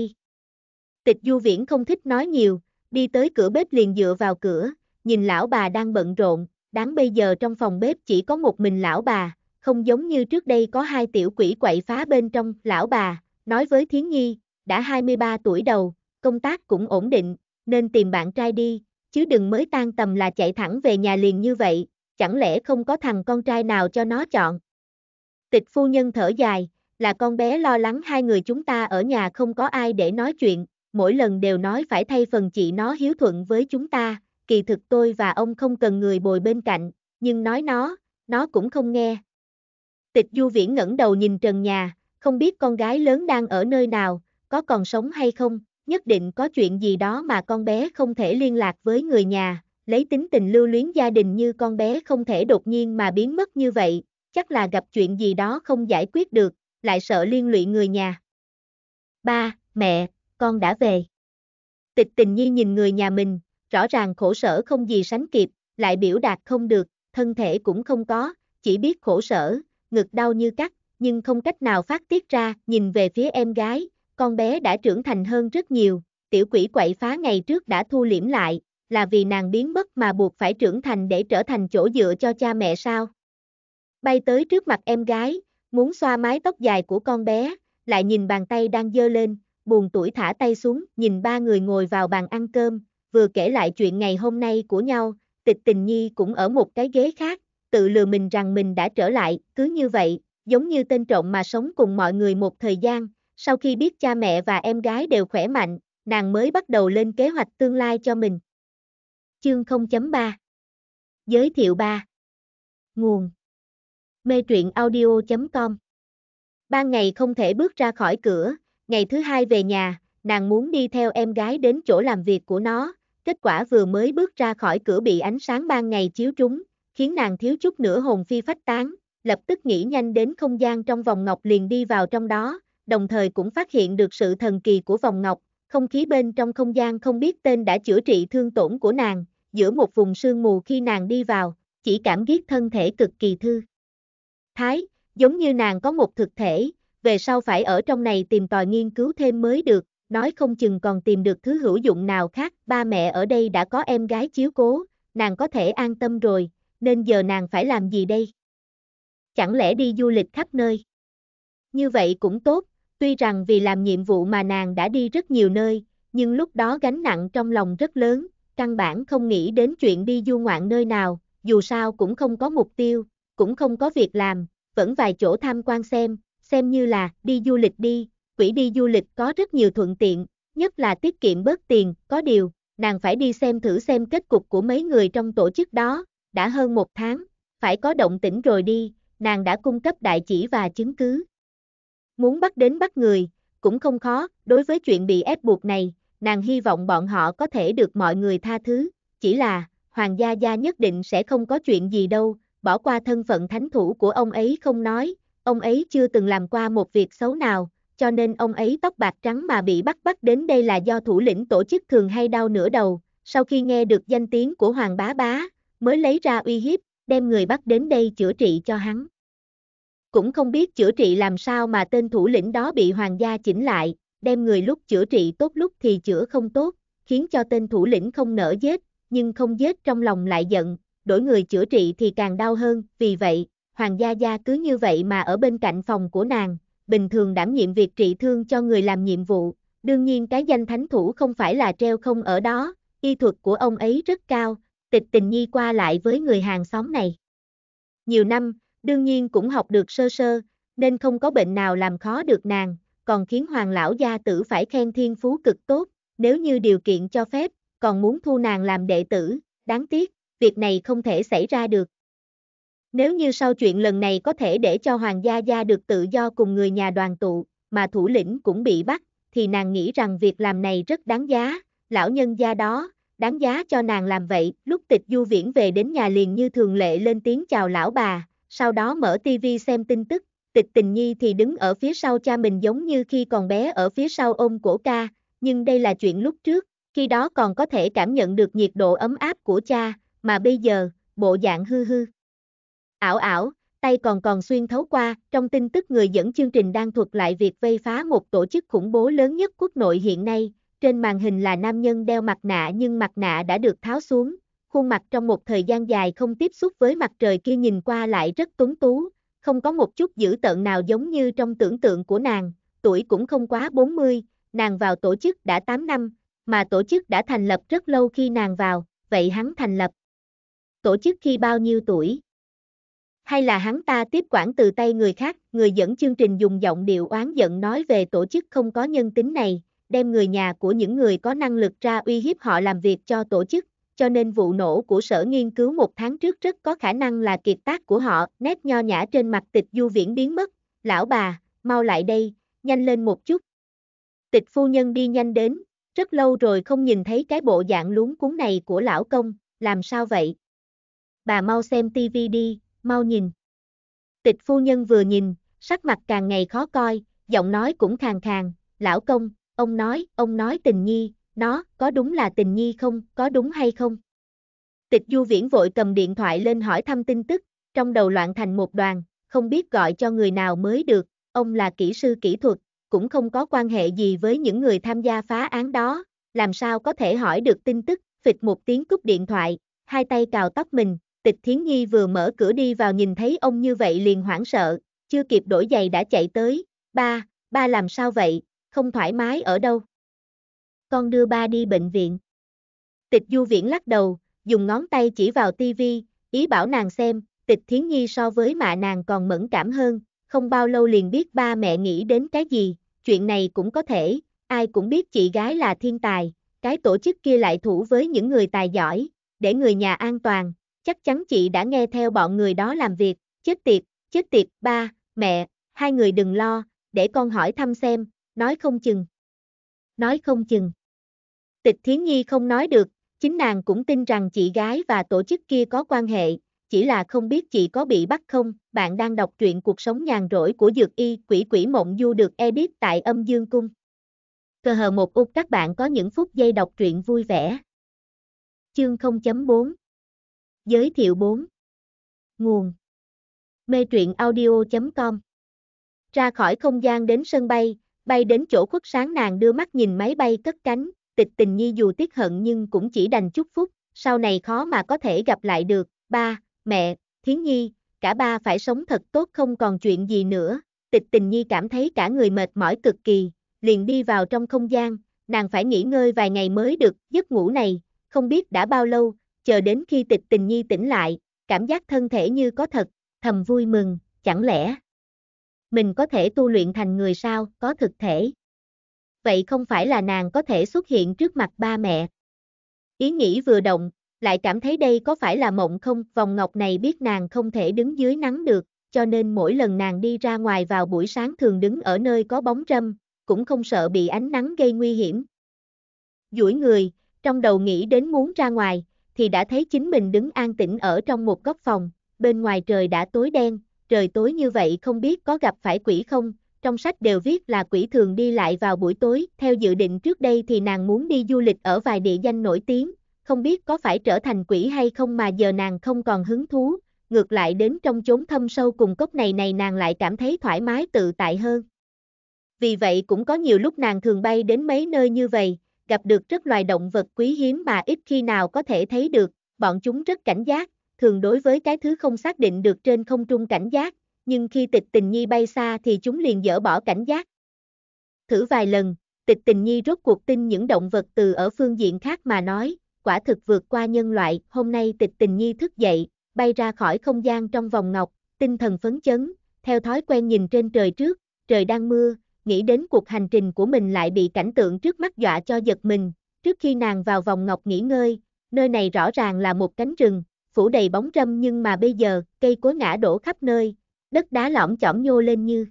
Tịch du viễn không thích nói nhiều, đi tới cửa bếp liền dựa vào cửa, nhìn lão bà đang bận rộn, đáng bây giờ trong phòng bếp chỉ có một mình lão bà, không giống như trước đây có hai tiểu quỷ quậy phá bên trong, lão bà, nói với Thiến Nhi, đã 23 tuổi đầu, công tác cũng ổn định, nên tìm bạn trai đi, chứ đừng mới tan tầm là chạy thẳng về nhà liền như vậy, chẳng lẽ không có thằng con trai nào cho nó chọn. Tịch phu nhân thở dài, là con bé lo lắng hai người chúng ta ở nhà không có ai để nói chuyện, mỗi lần đều nói phải thay phần chị nó hiếu thuận với chúng ta, kỳ thực tôi và ông không cần người bồi bên cạnh, nhưng nói nó, nó cũng không nghe. Tịch Du Viễn ngẩng đầu nhìn trần nhà, không biết con gái lớn đang ở nơi nào, có còn sống hay không, nhất định có chuyện gì đó mà con bé không thể liên lạc với người nhà, lấy tính tình lưu luyến gia đình như con bé không thể đột nhiên mà biến mất như vậy, chắc là gặp chuyện gì đó không giải quyết được, lại sợ liên lụy người nhà. Ba, mẹ, con đã về. Tịch tình nhi nhìn người nhà mình, rõ ràng khổ sở không gì sánh kịp, lại biểu đạt không được, thân thể cũng không có, chỉ biết khổ sở, ngực đau như cắt, nhưng không cách nào phát tiết ra, nhìn về phía em gái, con bé đã trưởng thành hơn rất nhiều, tiểu quỷ quậy phá ngày trước đã thu liễm lại, là vì nàng biến mất mà buộc phải trưởng thành để trở thành chỗ dựa cho cha mẹ sao. Bay tới trước mặt em gái, muốn xoa mái tóc dài của con bé, lại nhìn bàn tay đang dơ lên, buồn tuổi thả tay xuống, nhìn ba người ngồi vào bàn ăn cơm, vừa kể lại chuyện ngày hôm nay của nhau, tịch tình nhi cũng ở một cái ghế khác, tự lừa mình rằng mình đã trở lại, cứ như vậy, giống như tên trộm mà sống cùng mọi người một thời gian, sau khi biết cha mẹ và em gái đều khỏe mạnh, nàng mới bắt đầu lên kế hoạch tương lai cho mình. Chương 0.3 Giới thiệu 3 Nguồn Mê truyện audio.com Ban ngày không thể bước ra khỏi cửa, ngày thứ hai về nhà, nàng muốn đi theo em gái đến chỗ làm việc của nó, kết quả vừa mới bước ra khỏi cửa bị ánh sáng ban ngày chiếu trúng, khiến nàng thiếu chút nữa hồn phi phách tán, lập tức nghĩ nhanh đến không gian trong vòng ngọc liền đi vào trong đó, đồng thời cũng phát hiện được sự thần kỳ của vòng ngọc, không khí bên trong không gian không biết tên đã chữa trị thương tổn của nàng, giữa một vùng sương mù khi nàng đi vào, chỉ cảm giác thân thể cực kỳ thư. Thái, giống như nàng có một thực thể, về sau phải ở trong này tìm tòi nghiên cứu thêm mới được, nói không chừng còn tìm được thứ hữu dụng nào khác, ba mẹ ở đây đã có em gái chiếu cố, nàng có thể an tâm rồi, nên giờ nàng phải làm gì đây? Chẳng lẽ đi du lịch khắp nơi? Như vậy cũng tốt, tuy rằng vì làm nhiệm vụ mà nàng đã đi rất nhiều nơi, nhưng lúc đó gánh nặng trong lòng rất lớn, căn bản không nghĩ đến chuyện đi du ngoạn nơi nào, dù sao cũng không có mục tiêu, cũng không có việc làm, vẫn vài chỗ tham quan xem, xem như là đi du lịch đi, quỹ đi du lịch có rất nhiều thuận tiện, nhất là tiết kiệm bớt tiền, có điều, nàng phải đi xem thử xem kết cục của mấy người trong tổ chức đó, đã hơn một tháng, phải có động tĩnh rồi đi, nàng đã cung cấp đại chỉ và chứng cứ. Muốn bắt đến bắt người, cũng không khó, đối với chuyện bị ép buộc này, nàng hy vọng bọn họ có thể được mọi người tha thứ, chỉ là, Hoàng Gia Gia nhất định sẽ không có chuyện gì đâu, bỏ qua thân phận thánh thủ của ông ấy không nói, ông ấy chưa từng làm qua một việc xấu nào, cho nên ông ấy tóc bạc trắng mà bị bắt bắt đến đây là do thủ lĩnh tổ chức thường hay đau nửa đầu, sau khi nghe được danh tiếng của Hoàng Bá Bá, mới lấy ra uy hiếp, đem người bắt đến đây chữa trị cho hắn. Cũng không biết chữa trị làm sao mà tên thủ lĩnh đó bị hoàng gia chỉnh lại, đem người lúc chữa trị tốt lúc thì chữa không tốt, khiến cho tên thủ lĩnh không nở giết, nhưng không giết trong lòng lại giận, đổi người chữa trị thì càng đau hơn, vì vậy, hoàng gia gia cứ như vậy mà ở bên cạnh phòng của nàng, bình thường đảm nhiệm việc trị thương cho người làm nhiệm vụ, đương nhiên cái danh thánh thủ không phải là treo không ở đó, y thuật của ông ấy rất cao, tịch tình nhi qua lại với người hàng xóm này. Nhiều năm, đương nhiên cũng học được sơ sơ, nên không có bệnh nào làm khó được nàng, còn khiến hoàng lão gia tử phải khen thiên phú cực tốt, nếu như điều kiện cho phép, còn muốn thu nàng làm đệ tử, đáng tiếc, việc này không thể xảy ra được. Nếu như sau chuyện lần này có thể để cho Hoàng Gia Gia được tự do cùng người nhà đoàn tụ, mà thủ lĩnh cũng bị bắt, thì nàng nghĩ rằng việc làm này rất đáng giá, lão nhân gia đó, đáng giá cho nàng làm vậy. Lúc tịch du viễn về đến nhà liền như thường lệ lên tiếng chào lão bà, sau đó mở TV xem tin tức, tịch tình nhi thì đứng ở phía sau cha mình giống như khi còn bé ở phía sau ôm cổ ca, nhưng đây là chuyện lúc trước, khi đó còn có thể cảm nhận được nhiệt độ ấm áp của cha, mà bây giờ, bộ dạng hư hư. Ảo ảo, tay còn còn xuyên thấu qua, trong tin tức người dẫn chương trình đang thuật lại việc vây phá một tổ chức khủng bố lớn nhất quốc nội hiện nay, trên màn hình là nam nhân đeo mặt nạ nhưng mặt nạ đã được tháo xuống, khuôn mặt trong một thời gian dài không tiếp xúc với mặt trời kia nhìn qua lại rất tuấn tú, không có một chút dữ tợn nào giống như trong tưởng tượng của nàng, tuổi cũng không quá 40, nàng vào tổ chức đã 8 năm, mà tổ chức đã thành lập rất lâu khi nàng vào, vậy hắn thành lập. Tổ chức khi bao nhiêu tuổi? hay là hắn ta tiếp quản từ tay người khác, người dẫn chương trình dùng giọng điệu oán giận nói về tổ chức không có nhân tính này, đem người nhà của những người có năng lực ra uy hiếp họ làm việc cho tổ chức, cho nên vụ nổ của sở nghiên cứu một tháng trước rất có khả năng là kiệt tác của họ, nét nho nhã trên mặt tịch du viễn biến mất, lão bà, mau lại đây, nhanh lên một chút. Tịch phu nhân đi nhanh đến, rất lâu rồi không nhìn thấy cái bộ dạng luống cuốn này của lão công, làm sao vậy? Bà mau xem tivi đi, mau nhìn. Tịch phu nhân vừa nhìn, sắc mặt càng ngày khó coi, giọng nói cũng khàn khàn, lão công, ông nói, ông nói tình nhi, nó, có đúng là tình nhi không, có đúng hay không? Tịch du viễn vội cầm điện thoại lên hỏi thăm tin tức, trong đầu loạn thành một đoàn, không biết gọi cho người nào mới được, ông là kỹ sư kỹ thuật, cũng không có quan hệ gì với những người tham gia phá án đó, làm sao có thể hỏi được tin tức, phịch một tiếng cúp điện thoại, hai tay cào tóc mình, tịch thiến nhi vừa mở cửa đi vào nhìn thấy ông như vậy liền hoảng sợ, chưa kịp đổi giày đã chạy tới, ba, ba làm sao vậy, không thoải mái ở đâu. Con đưa ba đi bệnh viện. Tịch du viễn lắc đầu, dùng ngón tay chỉ vào tivi, ý bảo nàng xem, tịch thiến nhi so với mạ nàng còn mẫn cảm hơn, không bao lâu liền biết ba mẹ nghĩ đến cái gì, chuyện này cũng có thể, ai cũng biết chị gái là thiên tài, cái tổ chức kia lại thủ với những người tài giỏi, để người nhà an toàn, chắc chắn chị đã nghe theo bọn người đó làm việc, chết tiệt, chết tiệt, ba, mẹ, hai người đừng lo, để con hỏi thăm xem, nói không chừng. Nói không chừng. Tịch Thiến Nhi không nói được, chính nàng cũng tin rằng chị gái và tổ chức kia có quan hệ, chỉ là không biết chị có bị bắt không, bạn đang đọc truyện cuộc sống nhàn rỗi của Dược Y Quỷ Quỷ Mộng Du được edit tại âm dương cung. Cơ hờ một út các bạn có những phút giây đọc truyện vui vẻ. Chương 0.4 Giới thiệu 4 Nguồn Mê truyện audio.com Ra khỏi không gian đến sân bay, bay đến chỗ khuất sáng nàng đưa mắt nhìn máy bay cất cánh, tịch tình nhi dù tiếc hận nhưng cũng chỉ đành chúc phúc, sau này khó mà có thể gặp lại được, ba, mẹ, thiến nhi, cả ba phải sống thật tốt không còn chuyện gì nữa, tịch tình nhi cảm thấy cả người mệt mỏi cực kỳ, liền đi vào trong không gian, nàng phải nghỉ ngơi vài ngày mới được giấc ngủ này, không biết đã bao lâu, chờ đến khi tịch tình nhi tỉnh lại, cảm giác thân thể như có thật, thầm vui mừng, chẳng lẽ mình có thể tu luyện thành người sao, có thực thể. Vậy không phải là nàng có thể xuất hiện trước mặt ba mẹ. Ý nghĩ vừa động, lại cảm thấy đây có phải là mộng không, vòng ngọc này biết nàng không thể đứng dưới nắng được, cho nên mỗi lần nàng đi ra ngoài vào buổi sáng thường đứng ở nơi có bóng râm, cũng không sợ bị ánh nắng gây nguy hiểm. duỗi người, trong đầu nghĩ đến muốn ra ngoài, thì đã thấy chính mình đứng an tĩnh ở trong một góc phòng, bên ngoài trời đã tối đen, trời tối như vậy không biết có gặp phải quỷ không, trong sách đều viết là quỷ thường đi lại vào buổi tối, theo dự định trước đây thì nàng muốn đi du lịch ở vài địa danh nổi tiếng, không biết có phải trở thành quỷ hay không mà giờ nàng không còn hứng thú, ngược lại đến trong chốn thâm sâu cùng cốc này này nàng lại cảm thấy thoải mái tự tại hơn. Vì vậy cũng có nhiều lúc nàng thường bay đến mấy nơi như vậy, gặp được rất loài động vật quý hiếm mà ít khi nào có thể thấy được, bọn chúng rất cảnh giác, thường đối với cái thứ không xác định được trên không trung cảnh giác, nhưng khi tịch tình nhi bay xa thì chúng liền dỡ bỏ cảnh giác. Thử vài lần, tịch tình nhi rốt cuộc tin những động vật từ ở phương diện khác mà nói, quả thực vượt qua nhân loại, hôm nay tịch tình nhi thức dậy, bay ra khỏi không gian trong vòng ngọc, tinh thần phấn chấn, theo thói quen nhìn trên trời trước, trời đang mưa, nghĩ đến cuộc hành trình của mình lại bị cảnh tượng trước mắt dọa cho giật mình, trước khi nàng vào vòng ngọc nghỉ ngơi, nơi này rõ ràng là một cánh rừng, phủ đầy bóng râm nhưng mà bây giờ, cây cối ngã đổ khắp nơi, đất đá lõm chỏm nhô lên như.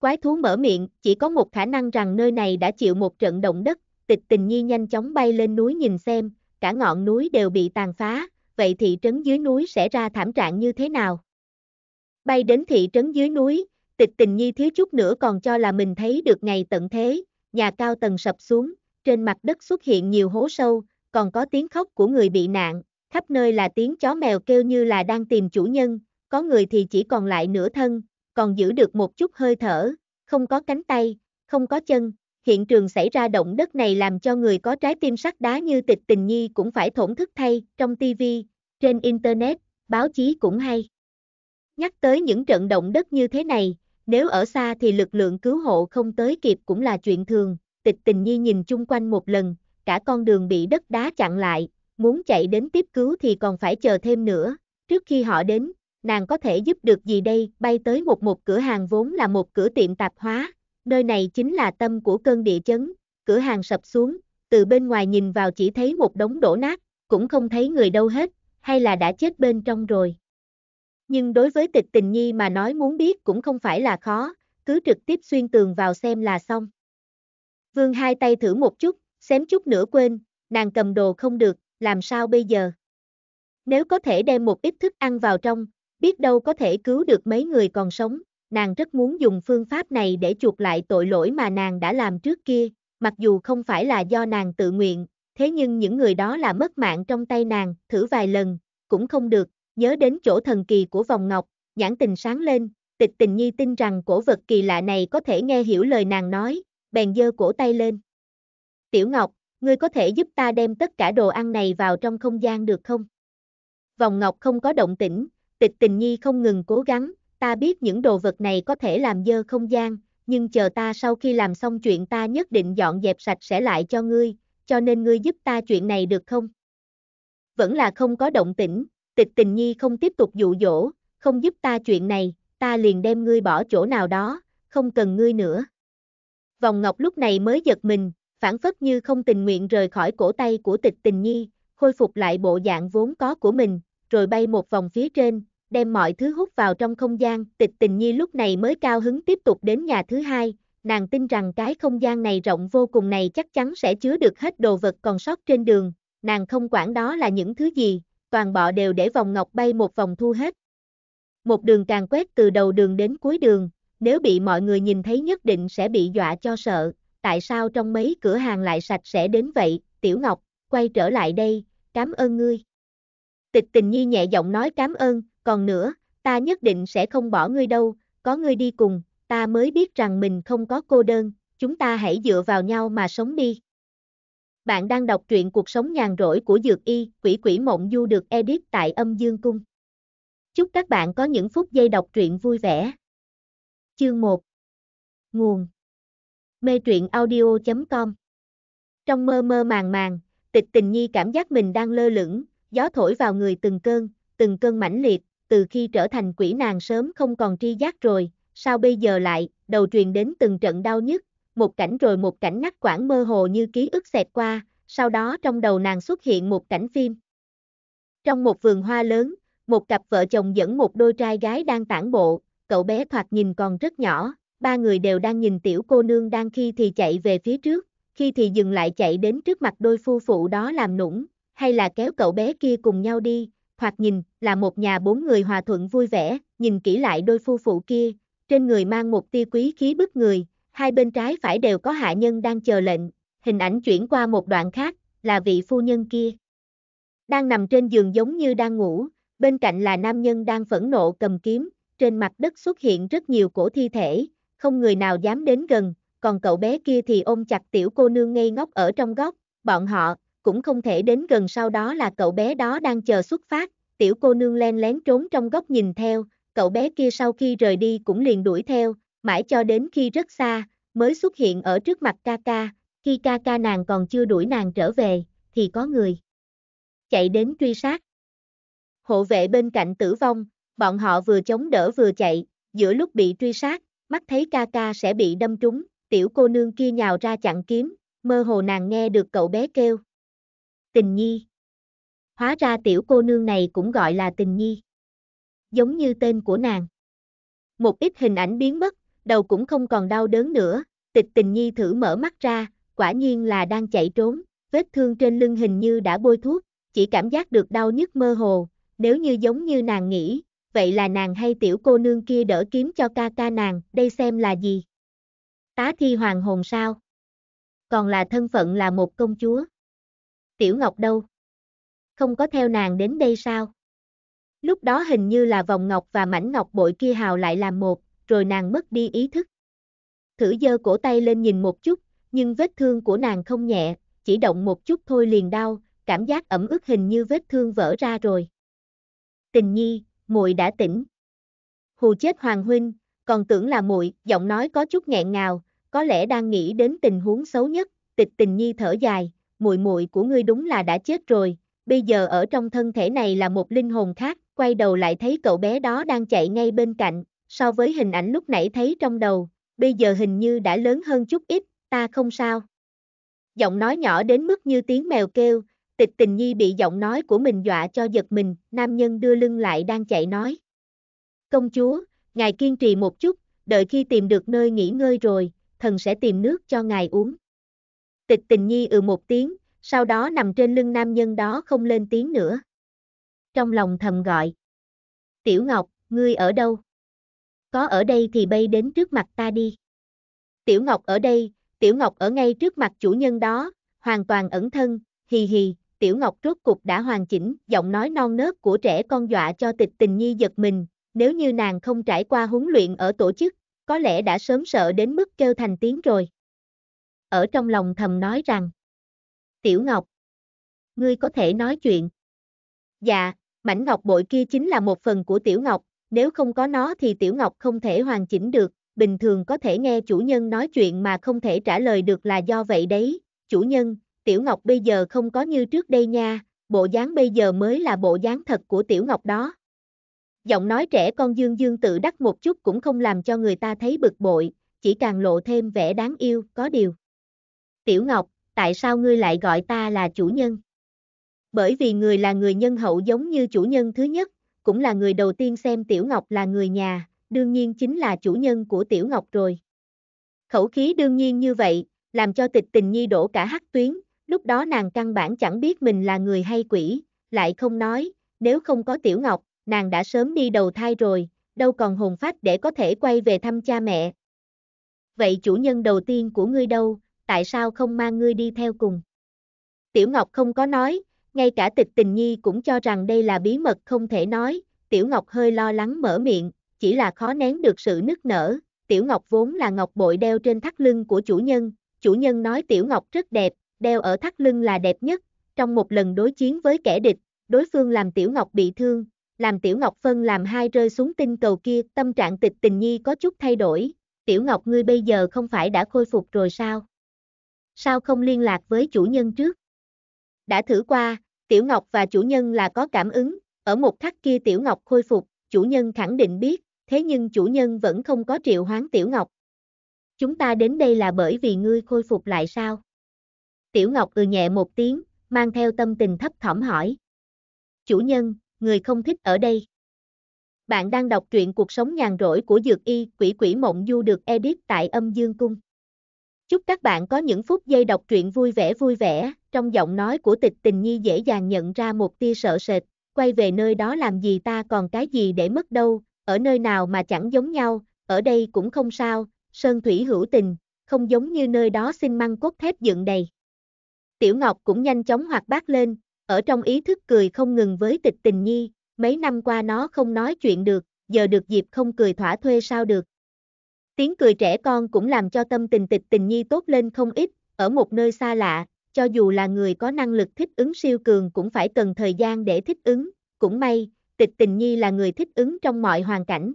Quái thú mở miệng, chỉ có một khả năng rằng nơi này đã chịu một trận động đất, tịch tình nhi nhanh chóng bay lên núi nhìn xem, cả ngọn núi đều bị tàn phá, vậy thị trấn dưới núi sẽ ra thảm trạng như thế nào? Bay đến thị trấn dưới núi, Tịch tình nhi thiếu chút nữa còn cho là mình thấy được ngày tận thế, nhà cao tầng sập xuống, trên mặt đất xuất hiện nhiều hố sâu, còn có tiếng khóc của người bị nạn, khắp nơi là tiếng chó mèo kêu như là đang tìm chủ nhân, có người thì chỉ còn lại nửa thân, còn giữ được một chút hơi thở, không có cánh tay, không có chân. Hiện trường xảy ra động đất này làm cho người có trái tim sắt đá như tịch tình nhi cũng phải thổn thức thay, trong TV, trên Internet, báo chí cũng hay. Nhắc tới những trận động đất như thế này, nếu ở xa thì lực lượng cứu hộ không tới kịp cũng là chuyện thường, tịch tình nhi nhìn chung quanh một lần, cả con đường bị đất đá chặn lại, muốn chạy đến tiếp cứu thì còn phải chờ thêm nữa, trước khi họ đến, nàng có thể giúp được gì đây, bay tới một một cửa hàng vốn là một cửa tiệm tạp hóa, nơi này chính là tâm của cơn địa chấn, cửa hàng sập xuống, từ bên ngoài nhìn vào chỉ thấy một đống đổ nát, cũng không thấy người đâu hết, hay là đã chết bên trong rồi nhưng đối với tịch tình nhi mà nói muốn biết cũng không phải là khó, cứ trực tiếp xuyên tường vào xem là xong. Vương hai tay thử một chút, xém chút nữa quên, nàng cầm đồ không được, làm sao bây giờ? Nếu có thể đem một ít thức ăn vào trong, biết đâu có thể cứu được mấy người còn sống, nàng rất muốn dùng phương pháp này để chuộc lại tội lỗi mà nàng đã làm trước kia, mặc dù không phải là do nàng tự nguyện, thế nhưng những người đó là mất mạng trong tay nàng, thử vài lần, cũng không được, nhớ đến chỗ thần kỳ của vòng ngọc, nhãn tình sáng lên, tịch tình nhi tin rằng cổ vật kỳ lạ này có thể nghe hiểu lời nàng nói, bèn dơ cổ tay lên. Tiểu Ngọc, ngươi có thể giúp ta đem tất cả đồ ăn này vào trong không gian được không? Vòng Ngọc không có động tĩnh, tịch tình nhi không ngừng cố gắng, ta biết những đồ vật này có thể làm dơ không gian, nhưng chờ ta sau khi làm xong chuyện ta nhất định dọn dẹp sạch sẽ lại cho ngươi, cho nên ngươi giúp ta chuyện này được không? Vẫn là không có động tĩnh, tịch tình nhi không tiếp tục dụ dỗ, không giúp ta chuyện này, ta liền đem ngươi bỏ chỗ nào đó, không cần ngươi nữa. Vòng ngọc lúc này mới giật mình, phản phất như không tình nguyện rời khỏi cổ tay của tịch tình nhi, khôi phục lại bộ dạng vốn có của mình, rồi bay một vòng phía trên, đem mọi thứ hút vào trong không gian, tịch tình nhi lúc này mới cao hứng tiếp tục đến nhà thứ hai, nàng tin rằng cái không gian này rộng vô cùng này chắc chắn sẽ chứa được hết đồ vật còn sót trên đường, nàng không quản đó là những thứ gì, toàn bộ đều để vòng ngọc bay một vòng thu hết. Một đường càng quét từ đầu đường đến cuối đường, nếu bị mọi người nhìn thấy nhất định sẽ bị dọa cho sợ, tại sao trong mấy cửa hàng lại sạch sẽ đến vậy, Tiểu Ngọc, quay trở lại đây, cảm ơn ngươi. Tịch tình nhi nhẹ giọng nói cảm ơn, còn nữa, ta nhất định sẽ không bỏ ngươi đâu, có ngươi đi cùng, ta mới biết rằng mình không có cô đơn, chúng ta hãy dựa vào nhau mà sống đi. Bạn đang đọc truyện cuộc sống nhàn rỗi của Dược Y, Quỷ Quỷ Mộng Du được edit tại âm dương cung. Chúc các bạn có những phút giây đọc truyện vui vẻ. Chương 1 Nguồn Mê truyện audio.com Trong mơ mơ màng màng, tịch tình nhi cảm giác mình đang lơ lửng, gió thổi vào người từng cơn, từng cơn mãnh liệt, từ khi trở thành quỷ nàng sớm không còn tri giác rồi, sao bây giờ lại, đầu truyền đến từng trận đau nhức, một cảnh rồi một cảnh ngắt quãng mơ hồ như ký ức xẹt qua, sau đó trong đầu nàng xuất hiện một cảnh phim. Trong một vườn hoa lớn, một cặp vợ chồng dẫn một đôi trai gái đang tản bộ, cậu bé thoạt nhìn còn rất nhỏ, ba người đều đang nhìn tiểu cô nương đang khi thì chạy về phía trước, khi thì dừng lại chạy đến trước mặt đôi phu phụ đó làm nũng, hay là kéo cậu bé kia cùng nhau đi, thoạt nhìn là một nhà bốn người hòa thuận vui vẻ, nhìn kỹ lại đôi phu phụ kia, trên người mang một tia quý khí bức người, hai bên trái phải đều có hạ nhân đang chờ lệnh, hình ảnh chuyển qua một đoạn khác, là vị phu nhân kia. Đang nằm trên giường giống như đang ngủ, bên cạnh là nam nhân đang phẫn nộ cầm kiếm, trên mặt đất xuất hiện rất nhiều cổ thi thể, không người nào dám đến gần, còn cậu bé kia thì ôm chặt tiểu cô nương ngây ngốc ở trong góc, bọn họ cũng không thể đến gần sau đó là cậu bé đó đang chờ xuất phát, tiểu cô nương len lén trốn trong góc nhìn theo, cậu bé kia sau khi rời đi cũng liền đuổi theo, mãi cho đến khi rất xa, mới xuất hiện ở trước mặt Kaka khi Kaka nàng còn chưa đuổi nàng trở về, thì có người chạy đến truy sát. Hộ vệ bên cạnh tử vong, bọn họ vừa chống đỡ vừa chạy, giữa lúc bị truy sát, mắt thấy Kaka sẽ bị đâm trúng, tiểu cô nương kia nhào ra chặn kiếm, mơ hồ nàng nghe được cậu bé kêu. Tình nhi. Hóa ra tiểu cô nương này cũng gọi là tình nhi. Giống như tên của nàng. Một ít hình ảnh biến mất, đầu cũng không còn đau đớn nữa, tịch tình nhi thử mở mắt ra, quả nhiên là đang chạy trốn, vết thương trên lưng hình như đã bôi thuốc, chỉ cảm giác được đau nhức mơ hồ, nếu như giống như nàng nghĩ, vậy là nàng hay tiểu cô nương kia đỡ kiếm cho ca ca nàng, đây xem là gì? Tá thi hoàng hồn sao? Còn là thân phận là một công chúa. Tiểu Ngọc đâu? Không có theo nàng đến đây sao? Lúc đó hình như là vòng ngọc và mảnh ngọc bội kia hào lại làm một, rồi nàng mất đi ý thức. Thử giơ cổ tay lên nhìn một chút, nhưng vết thương của nàng không nhẹ, chỉ động một chút thôi liền đau, cảm giác ẩm ướt hình như vết thương vỡ ra rồi. Tình nhi, muội đã tỉnh. Hù chết Hoàng Huynh, còn tưởng là muội, giọng nói có chút nghẹn ngào, có lẽ đang nghĩ đến tình huống xấu nhất, tịch tình nhi thở dài, muội muội của ngươi đúng là đã chết rồi, bây giờ ở trong thân thể này là một linh hồn khác, quay đầu lại thấy cậu bé đó đang chạy ngay bên cạnh, so với hình ảnh lúc nãy thấy trong đầu, bây giờ hình như đã lớn hơn chút ít, ta không sao. Giọng nói nhỏ đến mức như tiếng mèo kêu, tịch tình nhi bị giọng nói của mình dọa cho giật mình, nam nhân đưa lưng lại đang chạy nói. Công chúa, ngài kiên trì một chút, đợi khi tìm được nơi nghỉ ngơi rồi, thần sẽ tìm nước cho ngài uống. Tịch tình nhi ừ một tiếng, sau đó nằm trên lưng nam nhân đó không lên tiếng nữa. Trong lòng thầm gọi. Tiểu Ngọc, ngươi ở đâu? có ở đây thì bay đến trước mặt ta đi. Tiểu Ngọc ở đây, Tiểu Ngọc ở ngay trước mặt chủ nhân đó, hoàn toàn ẩn thân, hì hì, Tiểu Ngọc rốt cục đã hoàn chỉnh, giọng nói non nớt của trẻ con dọa cho tịch tình nhi giật mình, nếu như nàng không trải qua huấn luyện ở tổ chức, có lẽ đã sớm sợ đến mức kêu thành tiếng rồi. Ở trong lòng thầm nói rằng, Tiểu Ngọc, ngươi có thể nói chuyện. Dạ, mảnh ngọc bội kia chính là một phần của Tiểu Ngọc, nếu không có nó thì Tiểu Ngọc không thể hoàn chỉnh được, bình thường có thể nghe chủ nhân nói chuyện mà không thể trả lời được là do vậy đấy, chủ nhân, Tiểu Ngọc bây giờ không có như trước đây nha, bộ dáng bây giờ mới là bộ dáng thật của Tiểu Ngọc đó. Giọng nói trẻ con Dương Dương tự đắc một chút cũng không làm cho người ta thấy bực bội, chỉ càng lộ thêm vẻ đáng yêu, có điều. Tiểu Ngọc, tại sao ngươi lại gọi ta là chủ nhân? Bởi vì người là người nhân hậu giống như chủ nhân thứ nhất, cũng là người đầu tiên xem Tiểu Ngọc là người nhà, đương nhiên chính là chủ nhân của Tiểu Ngọc rồi. Khẩu khí đương nhiên như vậy, làm cho tịch tình nhi đổ cả hắc tuyến, lúc đó nàng căn bản chẳng biết mình là người hay quỷ, lại không nói, nếu không có Tiểu Ngọc, nàng đã sớm đi đầu thai rồi, đâu còn hồn phách để có thể quay về thăm cha mẹ. Vậy chủ nhân đầu tiên của ngươi đâu, tại sao không mang ngươi đi theo cùng? Tiểu Ngọc không có nói, ngay cả tịch tình nhi cũng cho rằng đây là bí mật không thể nói, Tiểu Ngọc hơi lo lắng mở miệng, chỉ là khó nén được sự nức nở, Tiểu Ngọc vốn là ngọc bội đeo trên thắt lưng của chủ nhân, chủ nhân nói Tiểu Ngọc rất đẹp, đeo ở thắt lưng là đẹp nhất, trong một lần đối chiến với kẻ địch, đối phương làm Tiểu Ngọc bị thương, làm Tiểu Ngọc phân làm hai rơi xuống tinh cầu kia, tâm trạng tịch tình nhi có chút thay đổi, Tiểu Ngọc ngươi bây giờ không phải đã khôi phục rồi sao? Sao không liên lạc với chủ nhân trước? đã thử qua, Tiểu Ngọc và chủ nhân là có cảm ứng, ở một khắc kia Tiểu Ngọc khôi phục, chủ nhân khẳng định biết, thế nhưng chủ nhân vẫn không có triệu hoán Tiểu Ngọc. Chúng ta đến đây là bởi vì ngươi khôi phục lại sao? Tiểu Ngọc ừ nhẹ một tiếng, mang theo tâm tình thấp thỏm hỏi. Chủ nhân, người không thích ở đây. Bạn đang đọc truyện cuộc sống nhàn rỗi của Dược Y, Quỷ Quỷ Mộng Du được edit tại âm dương cung. Chúc các bạn có những phút giây đọc truyện vui vẻ vui vẻ, trong giọng nói của tịch tình nhi dễ dàng nhận ra một tia sợ sệt, quay về nơi đó làm gì ta còn cái gì để mất đâu, ở nơi nào mà chẳng giống nhau, ở đây cũng không sao, sơn thủy hữu tình, không giống như nơi đó xin măng cốt thép dựng đầy. Tiểu Ngọc cũng nhanh chóng hoạt bát lên, ở trong ý thức cười không ngừng với tịch tình nhi, mấy năm qua nó không nói chuyện được, giờ được dịp không cười thỏa thuê sao được. Tiếng cười trẻ con cũng làm cho tâm tình tịch tình nhi tốt lên không ít, ở một nơi xa lạ, cho dù là người có năng lực thích ứng siêu cường cũng phải cần thời gian để thích ứng, cũng may, tịch tình nhi là người thích ứng trong mọi hoàn cảnh.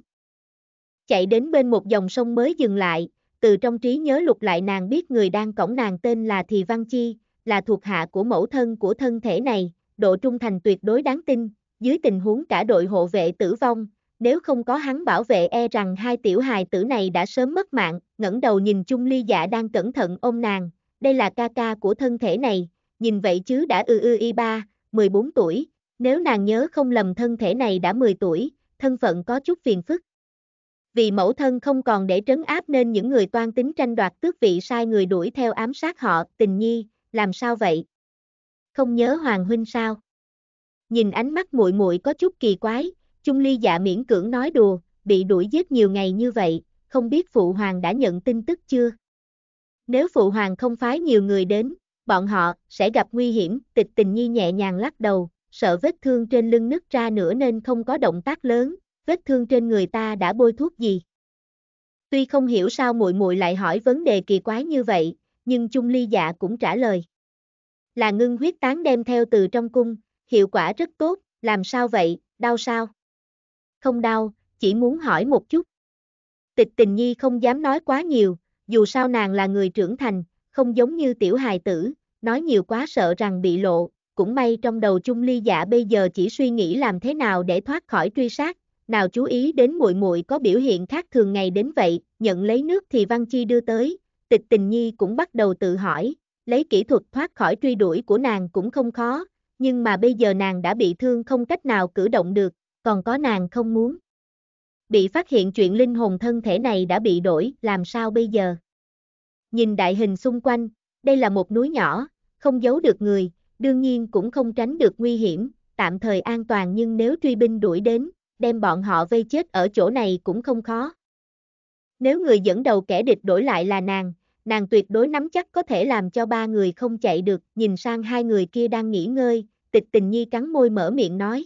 Chạy đến bên một dòng sông mới dừng lại, từ trong trí nhớ lục lại nàng biết người đang cổng nàng tên là Thì Văn Chi, là thuộc hạ của mẫu thân của thân thể này, độ trung thành tuyệt đối đáng tin, dưới tình huống cả đội hộ vệ tử vong, nếu không có hắn bảo vệ e rằng hai tiểu hài tử này đã sớm mất mạng, ngẩng đầu nhìn chung ly dạ đang cẩn thận ôm nàng, đây là ca ca của thân thể này, nhìn vậy chứ đã ư ư y ba, 14 tuổi, nếu nàng nhớ không lầm thân thể này đã 10 tuổi, thân phận có chút phiền phức. Vì mẫu thân không còn để trấn áp nên những người toan tính tranh đoạt tước vị sai người đuổi theo ám sát họ, tình nhi, làm sao vậy? Không nhớ Hoàng Huynh sao? Nhìn ánh mắt muội muội có chút kỳ quái, Trung ly dạ miễn cưỡng nói đùa, bị đuổi giết nhiều ngày như vậy, không biết phụ hoàng đã nhận tin tức chưa? Nếu phụ hoàng không phái nhiều người đến, bọn họ sẽ gặp nguy hiểm, tịch tình nhi nhẹ nhàng lắc đầu, sợ vết thương trên lưng nứt ra nữa nên không có động tác lớn, vết thương trên người ta đã bôi thuốc gì. Tuy không hiểu sao muội muội lại hỏi vấn đề kỳ quái như vậy, nhưng Trung Ly Dạ cũng trả lời. Là ngưng huyết tán đem theo từ trong cung, hiệu quả rất tốt, làm sao vậy, đau sao? không đau, chỉ muốn hỏi một chút. Tịch tình nhi không dám nói quá nhiều, dù sao nàng là người trưởng thành, không giống như tiểu hài tử, nói nhiều quá sợ rằng bị lộ, cũng may trong đầu chung ly giả dạ bây giờ chỉ suy nghĩ làm thế nào để thoát khỏi truy sát, nào chú ý đến muội muội có biểu hiện khác thường ngày đến vậy, nhận lấy nước thì Văn Chi đưa tới, tịch tình nhi cũng bắt đầu tự hỏi, lấy kỹ thuật thoát khỏi truy đuổi của nàng cũng không khó, nhưng mà bây giờ nàng đã bị thương không cách nào cử động được, còn có nàng không muốn. Bị phát hiện chuyện linh hồn thân thể này đã bị đổi, làm sao bây giờ? Nhìn đại hình xung quanh, đây là một núi nhỏ, không giấu được người, đương nhiên cũng không tránh được nguy hiểm, tạm thời an toàn nhưng nếu truy binh đuổi đến, đem bọn họ vây chết ở chỗ này cũng không khó. Nếu người dẫn đầu kẻ địch đổi lại là nàng, nàng tuyệt đối nắm chắc có thể làm cho ba người không chạy được, nhìn sang hai người kia đang nghỉ ngơi, tịch tình nhi cắn môi mở miệng nói.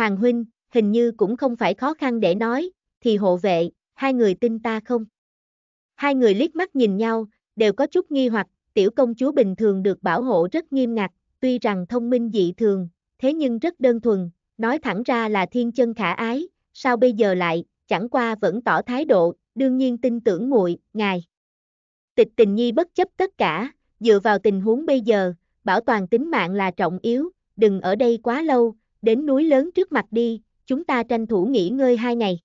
Hoàng Huynh, hình như cũng không phải khó khăn để nói, thì hộ vệ, hai người tin ta không? Hai người liếc mắt nhìn nhau, đều có chút nghi hoặc, tiểu công chúa bình thường được bảo hộ rất nghiêm ngặt, tuy rằng thông minh dị thường, thế nhưng rất đơn thuần, nói thẳng ra là thiên chân khả ái, sao bây giờ lại, chẳng qua vẫn tỏ thái độ, đương nhiên tin tưởng muội, ngài. Tịch tình nhi bất chấp tất cả, dựa vào tình huống bây giờ, bảo toàn tính mạng là trọng yếu, đừng ở đây quá lâu, đến núi lớn trước mặt đi, chúng ta tranh thủ nghỉ ngơi hai ngày.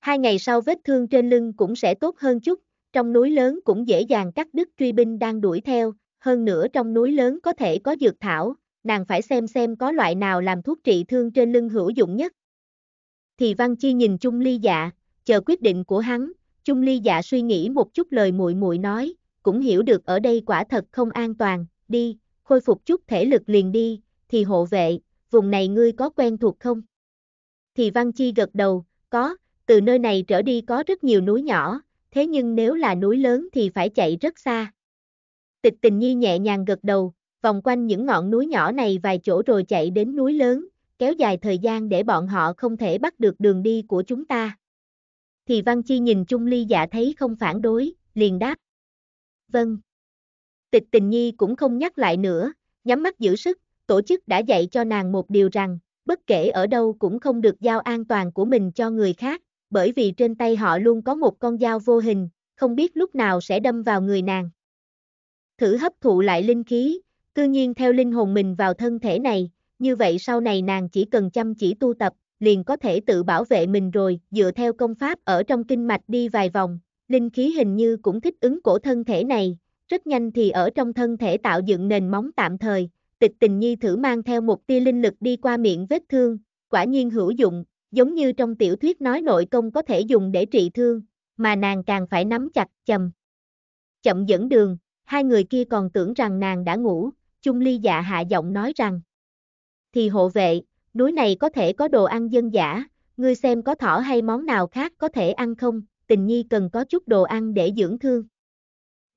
Hai ngày sau vết thương trên lưng cũng sẽ tốt hơn chút, trong núi lớn cũng dễ dàng cắt đứt truy binh đang đuổi theo, hơn nữa trong núi lớn có thể có dược thảo, nàng phải xem xem có loại nào làm thuốc trị thương trên lưng hữu dụng nhất. Thì Văn Chi nhìn Chung Ly Dạ, chờ quyết định của hắn, Chung Ly Dạ suy nghĩ một chút lời muội muội nói, cũng hiểu được ở đây quả thật không an toàn, đi, khôi phục chút thể lực liền đi, thì hộ vệ, vùng này ngươi có quen thuộc không? Thì Văn Chi gật đầu, có, từ nơi này trở đi có rất nhiều núi nhỏ, thế nhưng nếu là núi lớn thì phải chạy rất xa. Tịch tình nhi nhẹ nhàng gật đầu, vòng quanh những ngọn núi nhỏ này vài chỗ rồi chạy đến núi lớn, kéo dài thời gian để bọn họ không thể bắt được đường đi của chúng ta. Thì Văn Chi nhìn Trung Ly dạ thấy không phản đối, liền đáp. Vâng. Tịch tình nhi cũng không nhắc lại nữa, nhắm mắt giữ sức, tổ chức đã dạy cho nàng một điều rằng, bất kể ở đâu cũng không được giao an toàn của mình cho người khác, bởi vì trên tay họ luôn có một con dao vô hình, không biết lúc nào sẽ đâm vào người nàng. Thử hấp thụ lại linh khí, cư nhiên theo linh hồn mình vào thân thể này, như vậy sau này nàng chỉ cần chăm chỉ tu tập, liền có thể tự bảo vệ mình rồi, dựa theo công pháp ở trong kinh mạch đi vài vòng, linh khí hình như cũng thích ứng cổ thân thể này, rất nhanh thì ở trong thân thể tạo dựng nền móng tạm thời, tịch tình nhi thử mang theo một tia linh lực đi qua miệng vết thương, quả nhiên hữu dụng, giống như trong tiểu thuyết nói nội công có thể dùng để trị thương, mà nàng càng phải nắm chặt chầm. Chậm dẫn đường, hai người kia còn tưởng rằng nàng đã ngủ, chung ly dạ hạ giọng nói rằng. Thì hộ vệ, núi này có thể có đồ ăn dân giả, ngươi xem có thỏ hay món nào khác có thể ăn không, tình nhi cần có chút đồ ăn để dưỡng thương.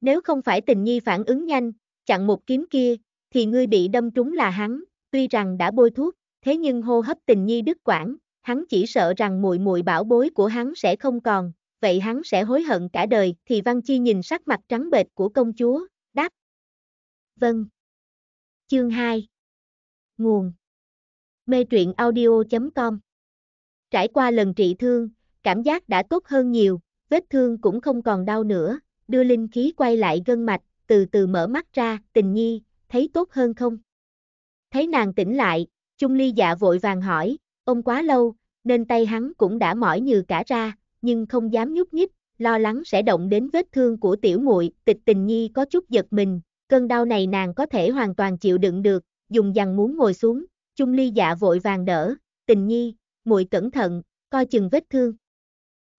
Nếu không phải tình nhi phản ứng nhanh, chặn một kiếm kia, thì ngươi bị đâm trúng là hắn, tuy rằng đã bôi thuốc, thế nhưng hô hấp tình nhi đứt quãng, hắn chỉ sợ rằng muội muội bảo bối của hắn sẽ không còn, vậy hắn sẽ hối hận cả đời, thì Văn Chi nhìn sắc mặt trắng bệch của công chúa, đáp. Vâng. Chương 2. Nguồn. Mê truyện audio.com Trải qua lần trị thương, cảm giác đã tốt hơn nhiều, vết thương cũng không còn đau nữa, đưa linh khí quay lại gân mạch, từ từ mở mắt ra, tình nhi, thấy tốt hơn không? Thấy nàng tỉnh lại, Chung Ly dạ vội vàng hỏi, ông quá lâu, nên tay hắn cũng đã mỏi như cả ra, nhưng không dám nhúc nhích, lo lắng sẽ động đến vết thương của tiểu muội, tịch tình nhi có chút giật mình, cơn đau này nàng có thể hoàn toàn chịu đựng được, dùng dằn muốn ngồi xuống, Chung Ly dạ vội vàng đỡ, tình nhi, muội cẩn thận, coi chừng vết thương.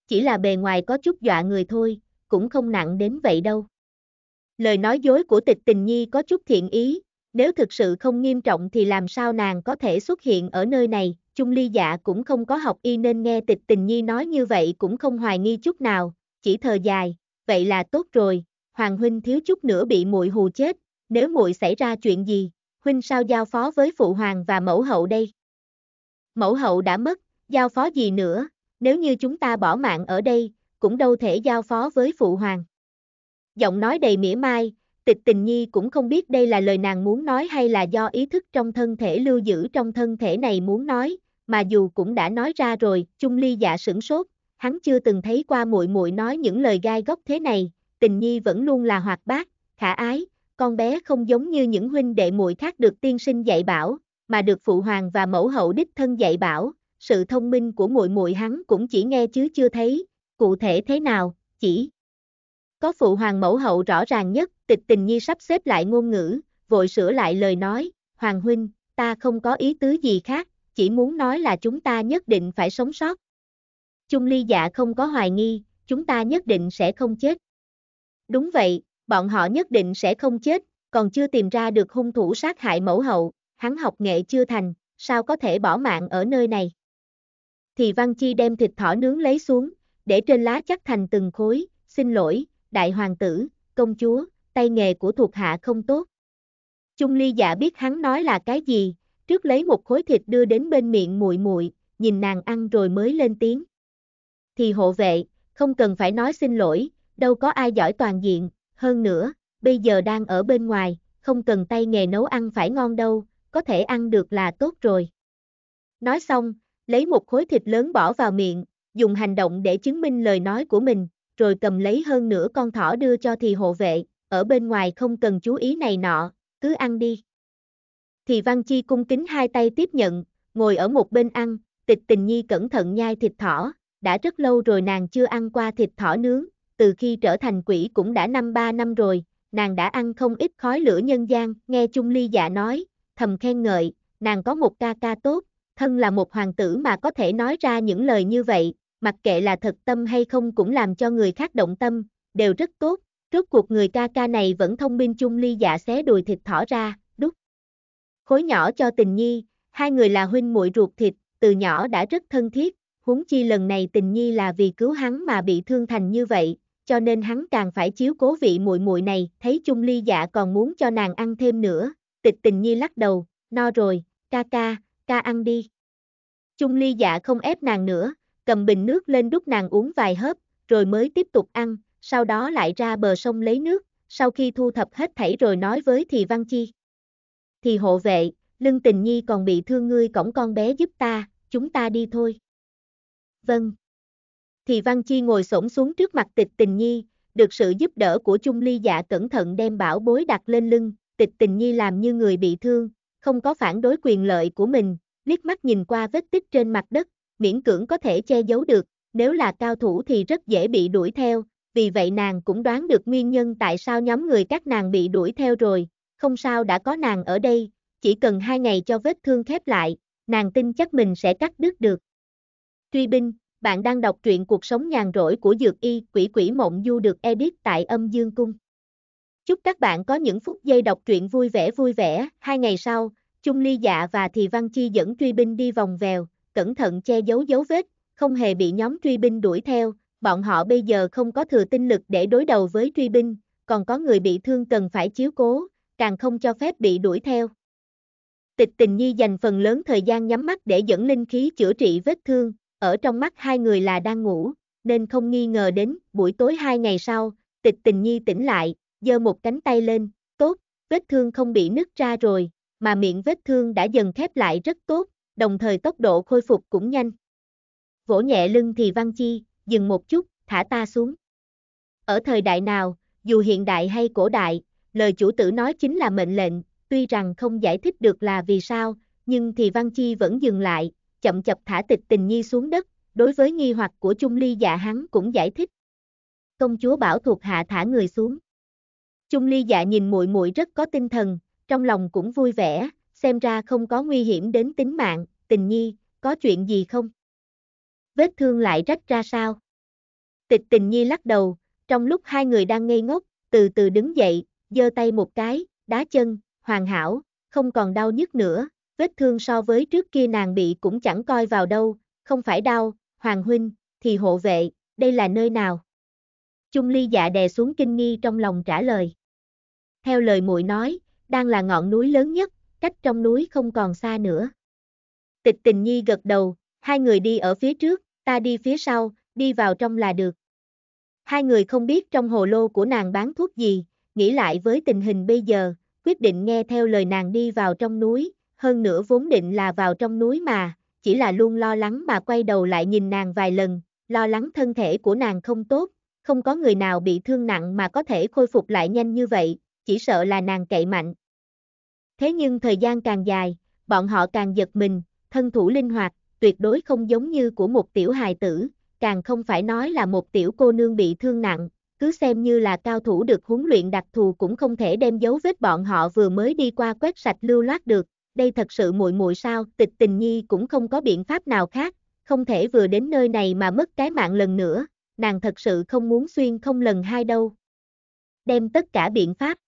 Chỉ là bề ngoài có chút dọa người thôi, cũng không nặng đến vậy đâu. Lời nói dối của tịch tình nhi có chút thiện ý, nếu thực sự không nghiêm trọng thì làm sao nàng có thể xuất hiện ở nơi này, chung ly dạ cũng không có học y nên nghe tịch tình nhi nói như vậy cũng không hoài nghi chút nào, chỉ thờ dài, vậy là tốt rồi, hoàng huynh thiếu chút nữa bị muội hù chết, nếu muội xảy ra chuyện gì, huynh sao giao phó với phụ hoàng và mẫu hậu đây? Mẫu hậu đã mất, giao phó gì nữa, nếu như chúng ta bỏ mạng ở đây, cũng đâu thể giao phó với phụ hoàng giọng nói đầy mỉa mai, tịch tình nhi cũng không biết đây là lời nàng muốn nói hay là do ý thức trong thân thể lưu giữ trong thân thể này muốn nói, mà dù cũng đã nói ra rồi, chung ly dạ sửng sốt, hắn chưa từng thấy qua muội muội nói những lời gai góc thế này, tình nhi vẫn luôn là hoạt bát, khả ái, con bé không giống như những huynh đệ muội khác được tiên sinh dạy bảo, mà được phụ hoàng và mẫu hậu đích thân dạy bảo, sự thông minh của muội muội hắn cũng chỉ nghe chứ chưa thấy, cụ thể thế nào, chỉ có phụ hoàng mẫu hậu rõ ràng nhất, tịch tình nhi sắp xếp lại ngôn ngữ, vội sửa lại lời nói, hoàng huynh, ta không có ý tứ gì khác, chỉ muốn nói là chúng ta nhất định phải sống sót. Chung ly dạ không có hoài nghi, chúng ta nhất định sẽ không chết. Đúng vậy, bọn họ nhất định sẽ không chết, còn chưa tìm ra được hung thủ sát hại mẫu hậu, hắn học nghệ chưa thành, sao có thể bỏ mạng ở nơi này. Thì Văn Chi đem thịt thỏ nướng lấy xuống, để trên lá chắc thành từng khối, xin lỗi, đại hoàng tử, công chúa, tay nghề của thuộc hạ không tốt. Chung ly dạ biết hắn nói là cái gì, trước lấy một khối thịt đưa đến bên miệng muội muội, nhìn nàng ăn rồi mới lên tiếng. Thì hộ vệ, không cần phải nói xin lỗi, đâu có ai giỏi toàn diện, hơn nữa, bây giờ đang ở bên ngoài, không cần tay nghề nấu ăn phải ngon đâu, có thể ăn được là tốt rồi. Nói xong, lấy một khối thịt lớn bỏ vào miệng, dùng hành động để chứng minh lời nói của mình, rồi cầm lấy hơn nửa con thỏ đưa cho thì hộ vệ, ở bên ngoài không cần chú ý này nọ, cứ ăn đi. Thì Văn Chi cung kính hai tay tiếp nhận, ngồi ở một bên ăn, tịch tình nhi cẩn thận nhai thịt thỏ, đã rất lâu rồi nàng chưa ăn qua thịt thỏ nướng, từ khi trở thành quỷ cũng đã năm ba năm rồi, nàng đã ăn không ít khói lửa nhân gian, nghe Chung Ly dạ nói, thầm khen ngợi, nàng có một ca ca tốt, thân là một hoàng tử mà có thể nói ra những lời như vậy, mặc kệ là thật tâm hay không cũng làm cho người khác động tâm, đều rất tốt, rốt cuộc người ca ca này vẫn thông minh chung ly dạ xé đùi thịt thỏ ra, đút Khối nhỏ cho tình nhi, hai người là huynh muội ruột thịt, từ nhỏ đã rất thân thiết, huống chi lần này tình nhi là vì cứu hắn mà bị thương thành như vậy, cho nên hắn càng phải chiếu cố vị muội muội này, thấy chung ly dạ còn muốn cho nàng ăn thêm nữa, tịch tình nhi lắc đầu, no rồi, ca ca, ca ăn đi. Chung ly dạ không ép nàng nữa, cầm bình nước lên đút nàng uống vài hớp, rồi mới tiếp tục ăn, sau đó lại ra bờ sông lấy nước, sau khi thu thập hết thảy rồi nói với Thì Văn Chi. Thì hộ vệ, lưng tình nhi còn bị thương ngươi cổng con bé giúp ta, chúng ta đi thôi. Vâng. Thì Văn Chi ngồi xổm xuống trước mặt tịch tình nhi, được sự giúp đỡ của Trung Ly dạ cẩn thận đem bảo bối đặt lên lưng, tịch tình nhi làm như người bị thương, không có phản đối quyền lợi của mình, liếc mắt nhìn qua vết tích trên mặt đất, miễn cưỡng có thể che giấu được, nếu là cao thủ thì rất dễ bị đuổi theo, vì vậy nàng cũng đoán được nguyên nhân tại sao nhóm người các nàng bị đuổi theo rồi, không sao đã có nàng ở đây, chỉ cần hai ngày cho vết thương khép lại, nàng tin chắc mình sẽ cắt đứt được. Truy binh, bạn đang đọc truyện cuộc sống nhàn rỗi của Dược Y, quỷ quỷ mộng du được edit tại âm dương cung. Chúc các bạn có những phút giây đọc truyện vui vẻ vui vẻ, hai ngày sau, Trung Ly Dạ và Thì Văn Chi dẫn truy binh đi vòng vèo, cẩn thận che giấu dấu vết, không hề bị nhóm truy binh đuổi theo, bọn họ bây giờ không có thừa tinh lực để đối đầu với truy binh, còn có người bị thương cần phải chiếu cố, càng không cho phép bị đuổi theo. Tịch tình nhi dành phần lớn thời gian nhắm mắt để dẫn linh khí chữa trị vết thương, ở trong mắt hai người là đang ngủ, nên không nghi ngờ đến buổi tối hai ngày sau, tịch tình nhi tỉnh lại, giơ một cánh tay lên, tốt, vết thương không bị nứt ra rồi, mà miệng vết thương đã dần khép lại rất tốt, đồng thời tốc độ khôi phục cũng nhanh. Vỗ nhẹ lưng thì văn chi, dừng một chút, thả ta xuống. Ở thời đại nào, dù hiện đại hay cổ đại, lời chủ tử nói chính là mệnh lệnh, tuy rằng không giải thích được là vì sao, nhưng thì văn chi vẫn dừng lại, chậm chập thả tịch tình nhi xuống đất, đối với nghi hoặc của Trung Ly dạ hắn cũng giải thích. Công chúa bảo thuộc hạ thả người xuống. Trung Ly dạ nhìn muội muội rất có tinh thần, trong lòng cũng vui vẻ, xem ra không có nguy hiểm đến tính mạng, tình nhi, có chuyện gì không? Vết thương lại rách ra sao? Tịch tình nhi lắc đầu, trong lúc hai người đang ngây ngốc, từ từ đứng dậy, giơ tay một cái, đá chân, hoàn hảo, không còn đau nhức nữa, vết thương so với trước kia nàng bị cũng chẳng coi vào đâu, không phải đau, hoàng huynh, thì hộ vệ, đây là nơi nào? Chung ly dạ đè xuống kinh nghi trong lòng trả lời. Theo lời muội nói, đang là ngọn núi lớn nhất, cách trong núi không còn xa nữa. Tịch tình nhi gật đầu, hai người đi ở phía trước, ta đi phía sau, đi vào trong là được. Hai người không biết trong hồ lô của nàng bán thuốc gì, nghĩ lại với tình hình bây giờ, quyết định nghe theo lời nàng đi vào trong núi, hơn nữa vốn định là vào trong núi mà, chỉ là luôn lo lắng mà quay đầu lại nhìn nàng vài lần, lo lắng thân thể của nàng không tốt, không có người nào bị thương nặng mà có thể khôi phục lại nhanh như vậy, chỉ sợ là nàng cậy mạnh, Thế nhưng thời gian càng dài, bọn họ càng giật mình, thân thủ linh hoạt, tuyệt đối không giống như của một tiểu hài tử, càng không phải nói là một tiểu cô nương bị thương nặng, cứ xem như là cao thủ được huấn luyện đặc thù cũng không thể đem dấu vết bọn họ vừa mới đi qua quét sạch lưu loát được, đây thật sự muội muội sao, Tịch Tình Nhi cũng không có biện pháp nào khác, không thể vừa đến nơi này mà mất cái mạng lần nữa, nàng thật sự không muốn xuyên không lần hai đâu. Đem tất cả biện pháp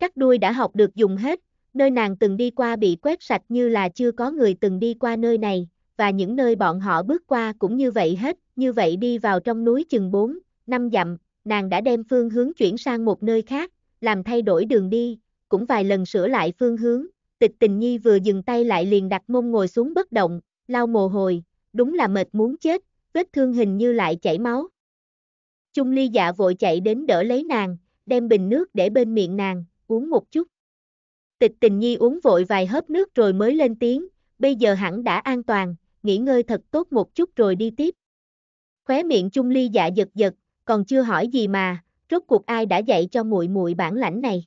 các đuôi đã học được dùng hết, nơi nàng từng đi qua bị quét sạch như là chưa có người từng đi qua nơi này, và những nơi bọn họ bước qua cũng như vậy hết, như vậy đi vào trong núi chừng 4, 5 dặm, nàng đã đem phương hướng chuyển sang một nơi khác, làm thay đổi đường đi, cũng vài lần sửa lại phương hướng, tịch tình nhi vừa dừng tay lại liền đặt mông ngồi xuống bất động, lau mồ hôi, đúng là mệt muốn chết, vết thương hình như lại chảy máu. Trung ly dạ vội chạy đến đỡ lấy nàng, đem bình nước để bên miệng nàng, uống một chút. Tịch tình nhi uống vội vài hớp nước rồi mới lên tiếng, bây giờ hẳn đã an toàn, nghỉ ngơi thật tốt một chút rồi đi tiếp. Khóe miệng chung ly dạ giật giật, còn chưa hỏi gì mà, rốt cuộc ai đã dạy cho muội muội bản lãnh này.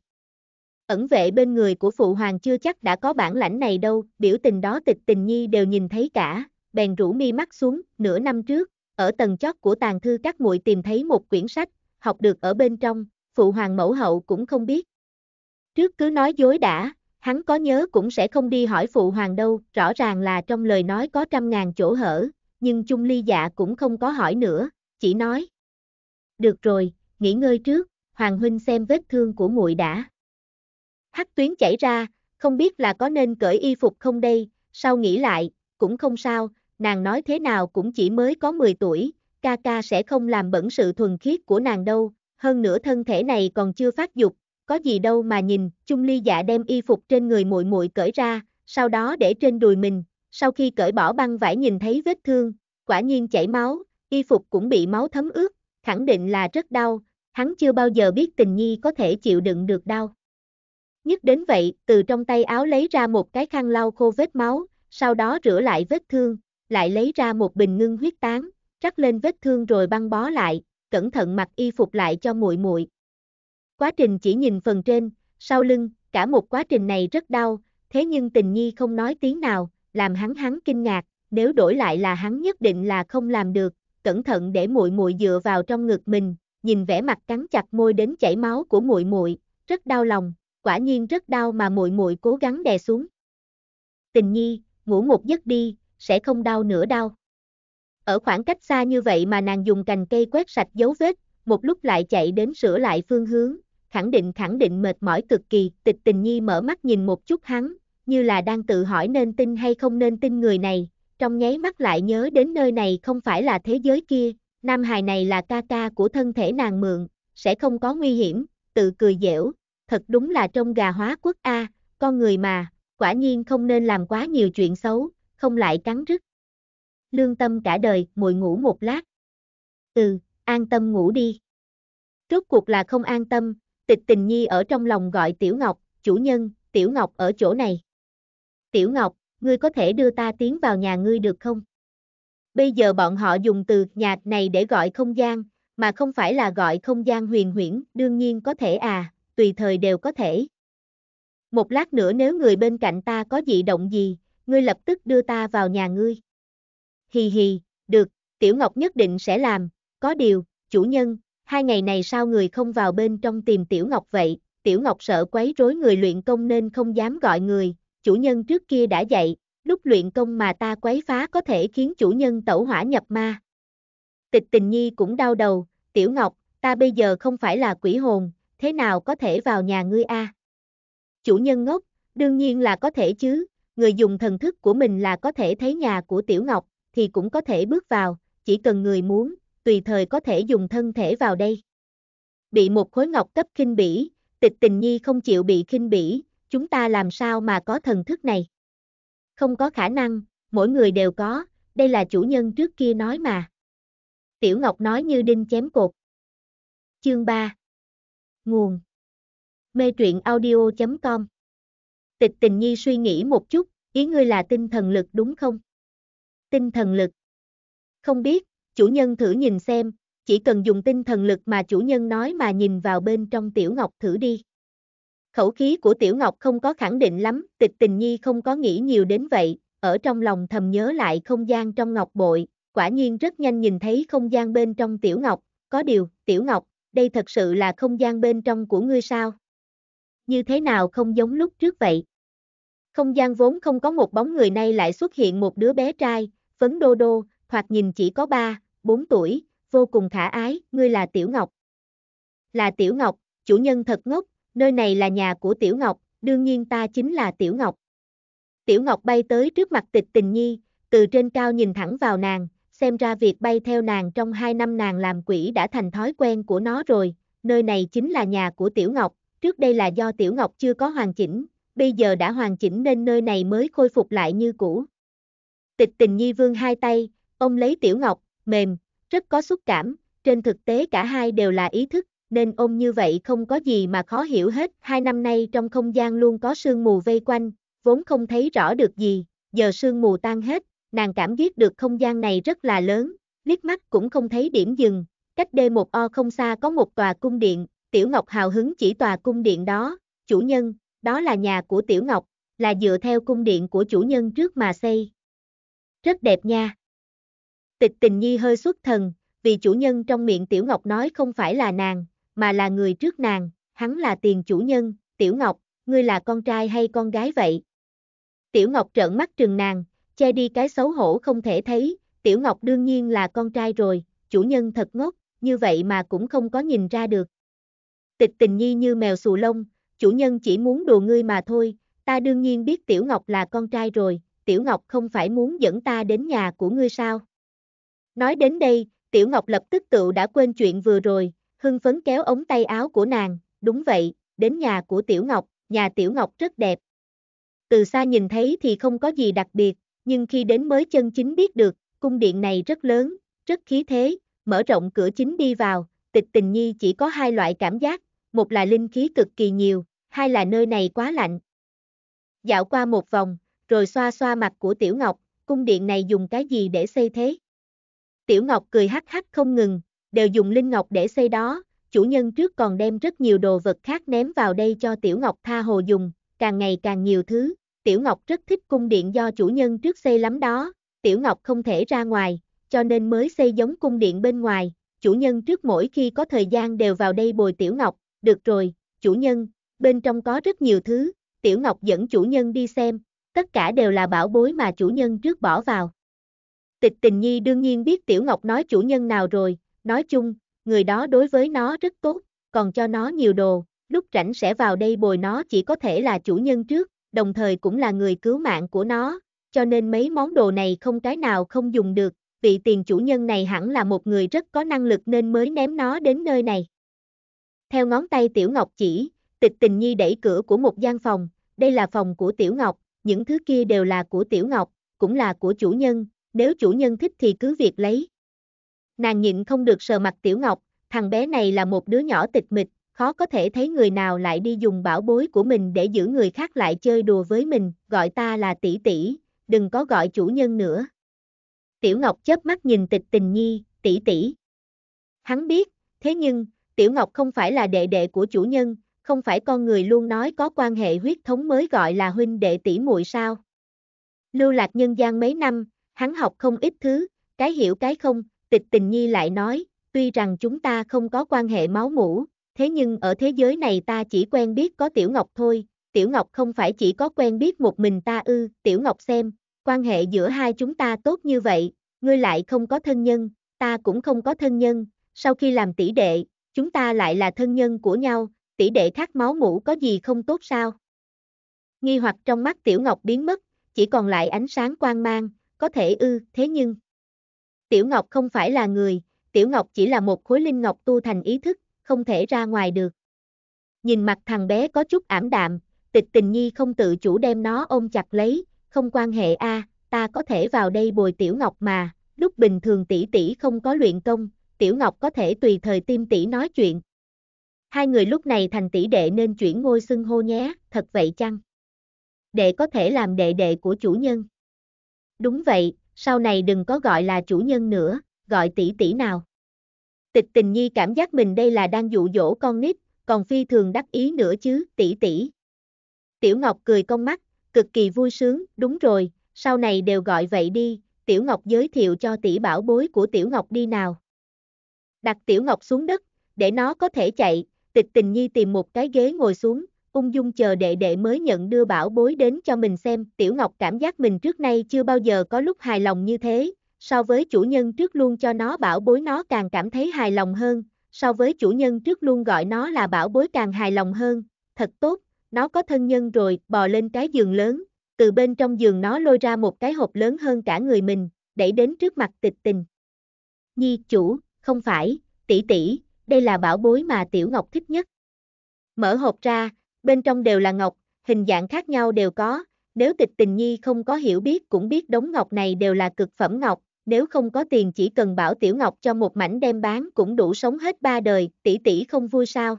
Ẩn vệ bên người của phụ hoàng chưa chắc đã có bản lãnh này đâu, biểu tình đó tịch tình nhi đều nhìn thấy cả, bèn rủ mi mắt xuống, nửa năm trước, ở tầng chót của tàng thư các muội tìm thấy một quyển sách, học được ở bên trong, phụ hoàng mẫu hậu cũng không biết, Trước cứ nói dối đã, hắn có nhớ cũng sẽ không đi hỏi phụ hoàng đâu, rõ ràng là trong lời nói có trăm ngàn chỗ hở, nhưng chung ly dạ cũng không có hỏi nữa, chỉ nói. Được rồi, nghỉ ngơi trước, hoàng huynh xem vết thương của muội đã. Hắc tuyến chảy ra, không biết là có nên cởi y phục không đây, sau nghĩ lại, cũng không sao, nàng nói thế nào cũng chỉ mới có 10 tuổi, ca ca sẽ không làm bẩn sự thuần khiết của nàng đâu, hơn nữa thân thể này còn chưa phát dục, có gì đâu mà nhìn, chung ly dạ đem y phục trên người muội muội cởi ra, sau đó để trên đùi mình, sau khi cởi bỏ băng vải nhìn thấy vết thương, quả nhiên chảy máu, y phục cũng bị máu thấm ướt, khẳng định là rất đau, hắn chưa bao giờ biết tình nhi có thể chịu đựng được đau. Nhất đến vậy, từ trong tay áo lấy ra một cái khăn lau khô vết máu, sau đó rửa lại vết thương, lại lấy ra một bình ngưng huyết tán, rắc lên vết thương rồi băng bó lại, cẩn thận mặc y phục lại cho muội muội. Quá trình chỉ nhìn phần trên, sau lưng, cả một quá trình này rất đau, thế nhưng tình nhi không nói tiếng nào, làm hắn hắn kinh ngạc, nếu đổi lại là hắn nhất định là không làm được, cẩn thận để muội muội dựa vào trong ngực mình, nhìn vẻ mặt cắn chặt môi đến chảy máu của muội muội, rất đau lòng, quả nhiên rất đau mà muội muội cố gắng đè xuống. Tình nhi, ngủ một giấc đi, sẽ không đau nữa đau. Ở khoảng cách xa như vậy mà nàng dùng cành cây quét sạch dấu vết, một lúc lại chạy đến sửa lại phương hướng, khẳng định khẳng định mệt mỏi cực kỳ, tịch tình nhi mở mắt nhìn một chút hắn, như là đang tự hỏi nên tin hay không nên tin người này, trong nháy mắt lại nhớ đến nơi này không phải là thế giới kia, nam hài này là ca ca của thân thể nàng mượn, sẽ không có nguy hiểm, tự cười dẻo, thật đúng là trong gà hóa quốc A, con người mà, quả nhiên không nên làm quá nhiều chuyện xấu, không lại cắn rứt. Lương tâm cả đời, muội ngủ một lát. Ừ, an tâm ngủ đi. trước cuộc là không an tâm, tịch tình nhi ở trong lòng gọi Tiểu Ngọc, chủ nhân, Tiểu Ngọc ở chỗ này. Tiểu Ngọc, ngươi có thể đưa ta tiến vào nhà ngươi được không? Bây giờ bọn họ dùng từ nhà này để gọi không gian, mà không phải là gọi không gian huyền huyễn, đương nhiên có thể à, tùy thời đều có thể. Một lát nữa nếu người bên cạnh ta có dị động gì, ngươi lập tức đưa ta vào nhà ngươi. Hì hì, được, Tiểu Ngọc nhất định sẽ làm, có điều, chủ nhân, hai ngày này sao người không vào bên trong tìm Tiểu Ngọc vậy, Tiểu Ngọc sợ quấy rối người luyện công nên không dám gọi người, chủ nhân trước kia đã dạy, lúc luyện công mà ta quấy phá có thể khiến chủ nhân tẩu hỏa nhập ma. Tịch tình nhi cũng đau đầu, Tiểu Ngọc, ta bây giờ không phải là quỷ hồn, thế nào có thể vào nhà ngươi a? Chủ nhân ngốc, đương nhiên là có thể chứ, người dùng thần thức của mình là có thể thấy nhà của Tiểu Ngọc, thì cũng có thể bước vào, chỉ cần người muốn, tùy thời có thể dùng thân thể vào đây. Bị một khối ngọc cấp khinh bỉ, tịch tình nhi không chịu bị khinh bỉ, chúng ta làm sao mà có thần thức này? Không có khả năng, mỗi người đều có, đây là chủ nhân trước kia nói mà. Tiểu Ngọc nói như đinh chém cột. Chương 3 Nguồn Mê truyện audio.com Tịch tình nhi suy nghĩ một chút, ý ngươi là tinh thần lực đúng không? Tinh thần lực Không biết, chủ nhân thử nhìn xem, chỉ cần dùng tinh thần lực mà chủ nhân nói mà nhìn vào bên trong Tiểu Ngọc thử đi. Khẩu khí của Tiểu Ngọc không có khẳng định lắm, tịch tình nhi không có nghĩ nhiều đến vậy, ở trong lòng thầm nhớ lại không gian trong ngọc bội, quả nhiên rất nhanh nhìn thấy không gian bên trong Tiểu Ngọc, có điều, Tiểu Ngọc, đây thật sự là không gian bên trong của ngươi sao? Như thế nào không giống lúc trước vậy? Không gian vốn không có một bóng người nay lại xuất hiện một đứa bé trai, phấn đô đô, hoặc nhìn chỉ có 3, 4 tuổi, vô cùng khả ái, ngươi là Tiểu Ngọc. Là Tiểu Ngọc, chủ nhân thật ngốc, nơi này là nhà của Tiểu Ngọc, đương nhiên ta chính là Tiểu Ngọc. Tiểu Ngọc bay tới trước mặt tịch tình nhi, từ trên cao nhìn thẳng vào nàng, xem ra việc bay theo nàng trong hai năm nàng làm quỷ đã thành thói quen của nó rồi, nơi này chính là nhà của Tiểu Ngọc, trước đây là do Tiểu Ngọc chưa có hoàn chỉnh, bây giờ đã hoàn chỉnh nên nơi này mới khôi phục lại như cũ. Tịch tình nhi vương hai tay, Ông lấy Tiểu Ngọc, mềm, rất có xúc cảm, trên thực tế cả hai đều là ý thức, nên ôm như vậy không có gì mà khó hiểu hết. Hai năm nay trong không gian luôn có sương mù vây quanh, vốn không thấy rõ được gì, giờ sương mù tan hết, nàng cảm giác được không gian này rất là lớn, liếc mắt cũng không thấy điểm dừng. Cách D1O không xa có một tòa cung điện, Tiểu Ngọc hào hứng chỉ tòa cung điện đó, chủ nhân, đó là nhà của Tiểu Ngọc, là dựa theo cung điện của chủ nhân trước mà xây. Rất đẹp nha. Tịch tình nhi hơi xuất thần, vì chủ nhân trong miệng Tiểu Ngọc nói không phải là nàng, mà là người trước nàng, hắn là tiền chủ nhân, Tiểu Ngọc, ngươi là con trai hay con gái vậy? Tiểu Ngọc trợn mắt trừng nàng, che đi cái xấu hổ không thể thấy, Tiểu Ngọc đương nhiên là con trai rồi, chủ nhân thật ngốc, như vậy mà cũng không có nhìn ra được. Tịch tình nhi như mèo xù lông, chủ nhân chỉ muốn đùa ngươi mà thôi, ta đương nhiên biết Tiểu Ngọc là con trai rồi, Tiểu Ngọc không phải muốn dẫn ta đến nhà của ngươi sao? Nói đến đây, Tiểu Ngọc lập tức tự đã quên chuyện vừa rồi, hưng phấn kéo ống tay áo của nàng, đúng vậy, đến nhà của Tiểu Ngọc, nhà Tiểu Ngọc rất đẹp. Từ xa nhìn thấy thì không có gì đặc biệt, nhưng khi đến mới chân chính biết được, cung điện này rất lớn, rất khí thế, mở rộng cửa chính đi vào, tịch tình nhi chỉ có hai loại cảm giác, một là linh khí cực kỳ nhiều, hai là nơi này quá lạnh. Dạo qua một vòng, rồi xoa xoa mặt của Tiểu Ngọc, cung điện này dùng cái gì để xây thế? Tiểu Ngọc cười hắc hắc không ngừng, đều dùng linh ngọc để xây đó, chủ nhân trước còn đem rất nhiều đồ vật khác ném vào đây cho Tiểu Ngọc tha hồ dùng, càng ngày càng nhiều thứ, Tiểu Ngọc rất thích cung điện do chủ nhân trước xây lắm đó, Tiểu Ngọc không thể ra ngoài, cho nên mới xây giống cung điện bên ngoài, chủ nhân trước mỗi khi có thời gian đều vào đây bồi Tiểu Ngọc, được rồi, chủ nhân, bên trong có rất nhiều thứ, Tiểu Ngọc dẫn chủ nhân đi xem, tất cả đều là bảo bối mà chủ nhân trước bỏ vào. Tịch tình nhi đương nhiên biết Tiểu Ngọc nói chủ nhân nào rồi, nói chung, người đó đối với nó rất tốt, còn cho nó nhiều đồ, lúc rảnh sẽ vào đây bồi nó chỉ có thể là chủ nhân trước, đồng thời cũng là người cứu mạng của nó, cho nên mấy món đồ này không cái nào không dùng được, vị tiền chủ nhân này hẳn là một người rất có năng lực nên mới ném nó đến nơi này. Theo ngón tay Tiểu Ngọc chỉ, tịch tình nhi đẩy cửa của một gian phòng, đây là phòng của Tiểu Ngọc, những thứ kia đều là của Tiểu Ngọc, cũng là của chủ nhân, nếu chủ nhân thích thì cứ việc lấy. Nàng nhịn không được sờ mặt Tiểu Ngọc, thằng bé này là một đứa nhỏ tịch mịch, khó có thể thấy người nào lại đi dùng bảo bối của mình để giữ người khác lại chơi đùa với mình, gọi ta là tỷ tỷ, đừng có gọi chủ nhân nữa. Tiểu Ngọc chớp mắt nhìn tịch tình nhi, tỷ tỷ. Hắn biết, thế nhưng, Tiểu Ngọc không phải là đệ đệ của chủ nhân, không phải con người luôn nói có quan hệ huyết thống mới gọi là huynh đệ tỷ muội sao. Lưu lạc nhân gian mấy năm, hắn học không ít thứ, cái hiểu cái không, tịch tình nhi lại nói, tuy rằng chúng ta không có quan hệ máu mủ, thế nhưng ở thế giới này ta chỉ quen biết có Tiểu Ngọc thôi, Tiểu Ngọc không phải chỉ có quen biết một mình ta ư, Tiểu Ngọc xem, quan hệ giữa hai chúng ta tốt như vậy, ngươi lại không có thân nhân, ta cũng không có thân nhân, sau khi làm tỷ đệ, chúng ta lại là thân nhân của nhau, tỷ đệ khác máu mũ có gì không tốt sao? Nghi hoặc trong mắt Tiểu Ngọc biến mất, chỉ còn lại ánh sáng quang mang, có thể ư, thế nhưng. Tiểu Ngọc không phải là người, Tiểu Ngọc chỉ là một khối linh ngọc tu thành ý thức, không thể ra ngoài được. Nhìn mặt thằng bé có chút ảm đạm, tịch tình nhi không tự chủ đem nó ôm chặt lấy, không quan hệ a, à, ta có thể vào đây bồi Tiểu Ngọc mà, lúc bình thường tỷ tỷ không có luyện công, Tiểu Ngọc có thể tùy thời tim tỷ nói chuyện. Hai người lúc này thành tỷ đệ nên chuyển ngôi xưng hô nhé, thật vậy chăng? Đệ có thể làm đệ đệ của chủ nhân. Đúng vậy, sau này đừng có gọi là chủ nhân nữa, gọi tỷ tỷ nào. Tịch tình nhi cảm giác mình đây là đang dụ dỗ con nít, còn phi thường đắc ý nữa chứ, tỷ tỷ. Tiểu Ngọc cười con mắt, cực kỳ vui sướng, đúng rồi, sau này đều gọi vậy đi, Tiểu Ngọc giới thiệu cho tỷ bảo bối của Tiểu Ngọc đi nào. Đặt Tiểu Ngọc xuống đất, để nó có thể chạy, tịch tình nhi tìm một cái ghế ngồi xuống, ung dung chờ đệ đệ mới nhận đưa bảo bối đến cho mình xem. Tiểu Ngọc cảm giác mình trước nay chưa bao giờ có lúc hài lòng như thế, so với chủ nhân trước luôn cho nó bảo bối nó càng cảm thấy hài lòng hơn, so với chủ nhân trước luôn gọi nó là bảo bối càng hài lòng hơn, thật tốt, nó có thân nhân rồi, bò lên cái giường lớn, từ bên trong giường nó lôi ra một cái hộp lớn hơn cả người mình, đẩy đến trước mặt tịch tình. Nhi chủ, không phải, tỷ tỷ, đây là bảo bối mà Tiểu Ngọc thích nhất. Mở hộp ra, bên trong đều là ngọc, hình dạng khác nhau đều có, nếu tịch tình nhi không có hiểu biết cũng biết đống ngọc này đều là cực phẩm ngọc, nếu không có tiền chỉ cần bảo tiểu ngọc cho một mảnh đem bán cũng đủ sống hết ba đời, tỷ tỷ không vui sao.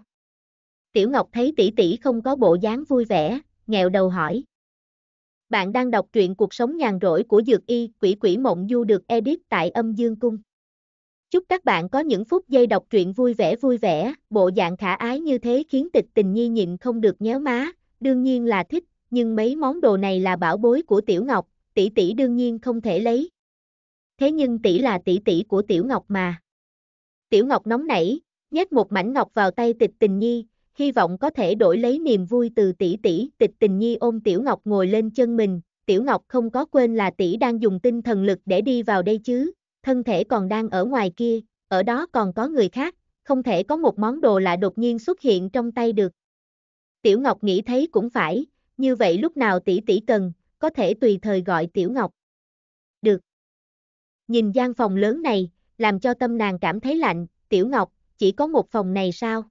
Tiểu ngọc thấy tỷ tỷ không có bộ dáng vui vẻ, nghẹo đầu hỏi. Bạn đang đọc truyện cuộc sống nhàn rỗi của Dược Y, quỷ quỷ mộng du được edit tại âm dương cung. Chúc các bạn có những phút giây đọc truyện vui vẻ vui vẻ, bộ dạng khả ái như thế khiến tịch tình nhi nhịn không được nhéo má, đương nhiên là thích, nhưng mấy món đồ này là bảo bối của Tiểu Ngọc, tỷ tỷ đương nhiên không thể lấy. Thế nhưng tỷ là tỷ tỷ của Tiểu Ngọc mà. Tiểu Ngọc nóng nảy, nhét một mảnh ngọc vào tay tịch tình nhi, hy vọng có thể đổi lấy niềm vui từ tỷ tỷ. Tịch tình nhi ôm Tiểu Ngọc ngồi lên chân mình, Tiểu Ngọc không có quên là tỷ đang dùng tinh thần lực để đi vào đây chứ, thân thể còn đang ở ngoài kia, ở đó còn có người khác, không thể có một món đồ lạ đột nhiên xuất hiện trong tay được. Tiểu Ngọc nghĩ thấy cũng phải, như vậy lúc nào tỷ tỷ cần, có thể tùy thời gọi Tiểu Ngọc. Được. Nhìn gian phòng lớn này, làm cho tâm nàng cảm thấy lạnh, Tiểu Ngọc, chỉ có một phòng này sao?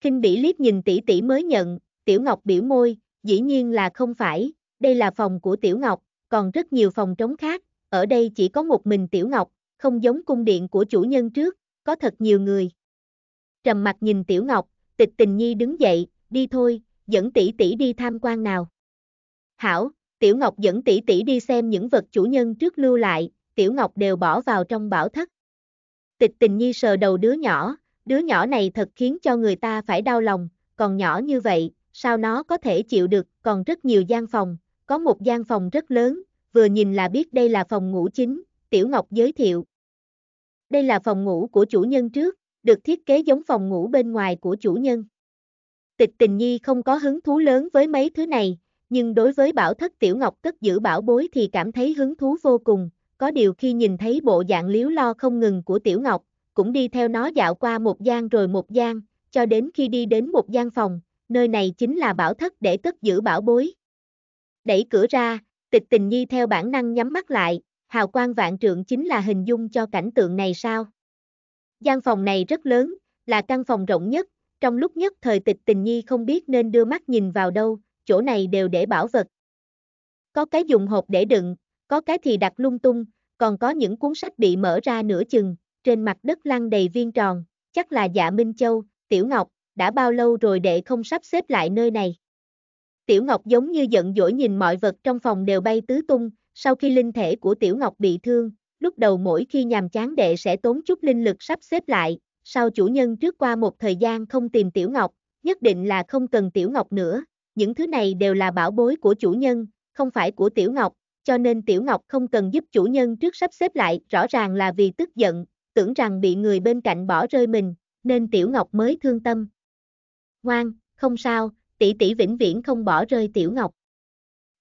Kinh bỉ liếc nhìn tỷ tỷ mới nhận, Tiểu Ngọc biểu môi, dĩ nhiên là không phải, đây là phòng của Tiểu Ngọc, còn rất nhiều phòng trống khác, ở đây chỉ có một mình Tiểu Ngọc, không giống cung điện của chủ nhân trước, có thật nhiều người. Trầm mặt nhìn Tiểu Ngọc, tịch tình nhi đứng dậy, đi thôi, dẫn tỷ tỷ đi tham quan nào. Hảo, Tiểu Ngọc dẫn tỷ tỷ đi xem những vật chủ nhân trước lưu lại, Tiểu Ngọc đều bỏ vào trong bảo thất. Tịch tình nhi sờ đầu đứa nhỏ, đứa nhỏ này thật khiến cho người ta phải đau lòng, còn nhỏ như vậy, sao nó có thể chịu được, còn rất nhiều gian phòng, có một gian phòng rất lớn, vừa nhìn là biết đây là phòng ngủ chính, Tiểu Ngọc giới thiệu. Đây là phòng ngủ của chủ nhân trước, được thiết kế giống phòng ngủ bên ngoài của chủ nhân. Tịch tình nhi không có hứng thú lớn với mấy thứ này, nhưng đối với bảo thất Tiểu Ngọc cất giữ bảo bối thì cảm thấy hứng thú vô cùng, có điều khi nhìn thấy bộ dạng liếu lo không ngừng của Tiểu Ngọc, cũng đi theo nó dạo qua một gian rồi một gian, cho đến khi đi đến một gian phòng, nơi này chính là bảo thất để cất giữ bảo bối. Đẩy cửa ra, Tịch tình nhi theo bản năng nhắm mắt lại, hào quang vạn trượng chính là hình dung cho cảnh tượng này sao? Gian phòng này rất lớn, là căn phòng rộng nhất, trong lúc nhất thời tịch tình nhi không biết nên đưa mắt nhìn vào đâu, chỗ này đều để bảo vật. Có cái dùng hộp để đựng, có cái thì đặt lung tung, còn có những cuốn sách bị mở ra nửa chừng, trên mặt đất lăn đầy viên tròn, chắc là dạ Minh Châu, Tiểu Ngọc, đã bao lâu rồi để không sắp xếp lại nơi này. Tiểu Ngọc giống như giận dỗi nhìn mọi vật trong phòng đều bay tứ tung, sau khi linh thể của Tiểu Ngọc bị thương, lúc đầu mỗi khi nhàm chán đệ sẽ tốn chút linh lực sắp xếp lại, sau chủ nhân trước qua một thời gian không tìm Tiểu Ngọc, nhất định là không cần Tiểu Ngọc nữa, những thứ này đều là bảo bối của chủ nhân, không phải của Tiểu Ngọc, cho nên Tiểu Ngọc không cần giúp chủ nhân trước sắp xếp lại, rõ ràng là vì tức giận, tưởng rằng bị người bên cạnh bỏ rơi mình, nên Tiểu Ngọc mới thương tâm. Ngoan, không sao, tỷ tỷ vĩnh viễn không bỏ rơi Tiểu Ngọc.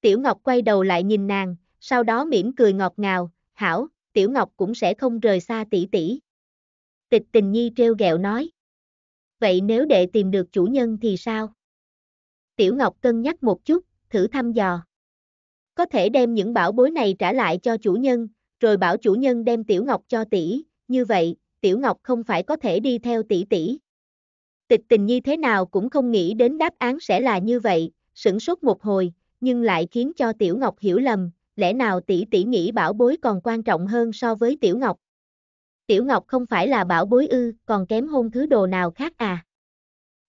Tiểu Ngọc quay đầu lại nhìn nàng, sau đó mỉm cười ngọt ngào, hảo, Tiểu Ngọc cũng sẽ không rời xa tỷ tỷ. Tịch tình nhi treo gẹo nói. Vậy nếu đệ tìm được chủ nhân thì sao? Tiểu Ngọc cân nhắc một chút, thử thăm dò. Có thể đem những bảo bối này trả lại cho chủ nhân, rồi bảo chủ nhân đem Tiểu Ngọc cho tỷ, như vậy, Tiểu Ngọc không phải có thể đi theo tỷ tỷ. Tịch tình như thế nào cũng không nghĩ đến đáp án sẽ là như vậy, sửng sốt một hồi, nhưng lại khiến cho Tiểu Ngọc hiểu lầm, lẽ nào tỷ tỷ nghĩ bảo bối còn quan trọng hơn so với Tiểu Ngọc. Tiểu Ngọc không phải là bảo bối ư, còn kém hôn thứ đồ nào khác à.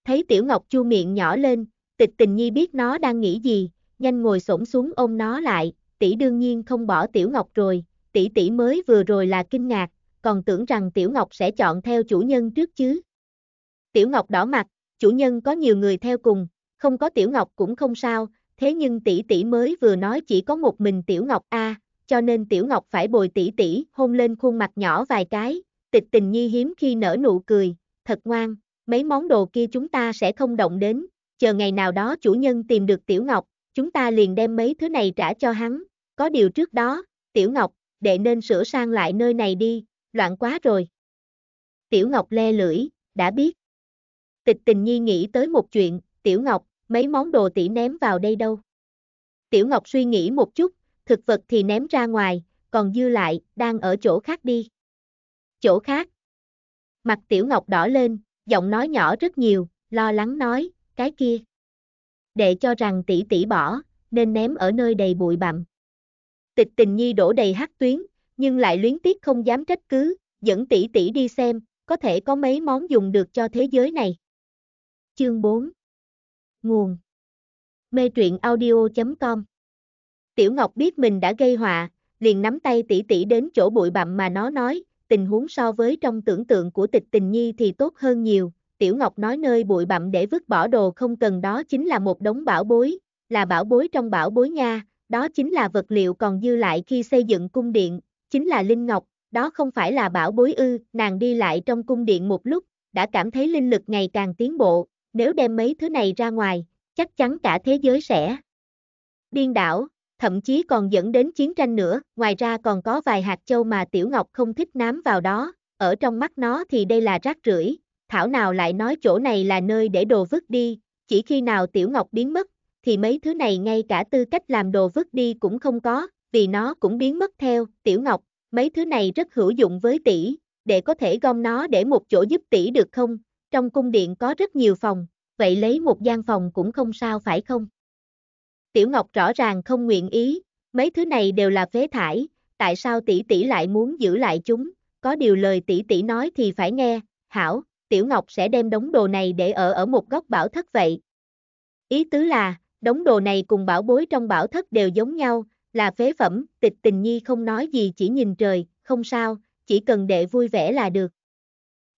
Thấy Tiểu Ngọc chu miệng nhỏ lên, tịch tình nhi biết nó đang nghĩ gì, nhanh ngồi xổm xuống ôm nó lại, tỷ đương nhiên không bỏ Tiểu Ngọc rồi, tỷ tỷ mới vừa rồi là kinh ngạc, còn tưởng rằng Tiểu Ngọc sẽ chọn theo chủ nhân trước chứ. Tiểu Ngọc đỏ mặt, chủ nhân có nhiều người theo cùng, không có Tiểu Ngọc cũng không sao, thế nhưng tỷ tỷ mới vừa nói chỉ có một mình Tiểu Ngọc a, cho nên Tiểu Ngọc phải bồi tỷ tỷ hôn lên khuôn mặt nhỏ vài cái, tịch tình nhi hiếm khi nở nụ cười, thật ngoan, mấy món đồ kia chúng ta sẽ không động đến, chờ ngày nào đó chủ nhân tìm được Tiểu Ngọc, chúng ta liền đem mấy thứ này trả cho hắn, có điều trước đó, Tiểu Ngọc, đệ nên sửa sang lại nơi này đi, loạn quá rồi. Tiểu Ngọc le lưỡi, đã biết. Tịch tình nhi nghĩ tới một chuyện, Tiểu Ngọc, mấy món đồ tỷ ném vào đây đâu. Tiểu Ngọc suy nghĩ một chút, thực vật thì ném ra ngoài, còn dư lại, đang ở chỗ khác đi. Chỗ khác. Mặt Tiểu Ngọc đỏ lên, giọng nói nhỏ rất nhiều, lo lắng nói, cái kia. Để cho rằng tỷ tỷ bỏ, nên ném ở nơi đầy bụi bặm. Tịch tình nhi đổ đầy hắc tuyến, nhưng lại luyến tiếc không dám trách cứ, dẫn tỷ tỷ đi xem, có thể có mấy món dùng được cho thế giới này. Chương 4 Nguồn Mê truyện audio.com Tiểu Ngọc biết mình đã gây họa, liền nắm tay tỷ tỷ đến chỗ bụi bặm mà nó nói, tình huống so với trong tưởng tượng của tịch tình nhi thì tốt hơn nhiều. Tiểu Ngọc nói nơi bụi bặm để vứt bỏ đồ không cần đó chính là một đống bảo bối, là bảo bối trong bảo bối nha, đó chính là vật liệu còn dư lại khi xây dựng cung điện, chính là Linh Ngọc, đó không phải là bảo bối ư, nàng đi lại trong cung điện một lúc, đã cảm thấy linh lực ngày càng tiến bộ, nếu đem mấy thứ này ra ngoài, chắc chắn cả thế giới sẽ điên đảo, thậm chí còn dẫn đến chiến tranh nữa. Ngoài ra còn có vài hạt châu mà Tiểu Ngọc không thích nám vào đó, ở trong mắt nó thì đây là rác rưởi. Thảo nào lại nói chỗ này là nơi để đồ vứt đi, chỉ khi nào Tiểu Ngọc biến mất, thì mấy thứ này ngay cả tư cách làm đồ vứt đi cũng không có, vì nó cũng biến mất theo. Tiểu Ngọc, mấy thứ này rất hữu dụng với tỷ, để có thể gom nó để một chỗ giúp tỷ được không? trong cung điện có rất nhiều phòng, vậy lấy một gian phòng cũng không sao phải không? Tiểu Ngọc rõ ràng không nguyện ý, mấy thứ này đều là phế thải, tại sao tỷ tỷ lại muốn giữ lại chúng, có điều lời tỷ tỷ nói thì phải nghe, hảo, Tiểu Ngọc sẽ đem đống đồ này để ở ở một góc bảo thất vậy. Ý tứ là, đống đồ này cùng bảo bối trong bảo thất đều giống nhau, là phế phẩm, tịch tình nhi không nói gì chỉ nhìn trời, không sao, chỉ cần để vui vẻ là được.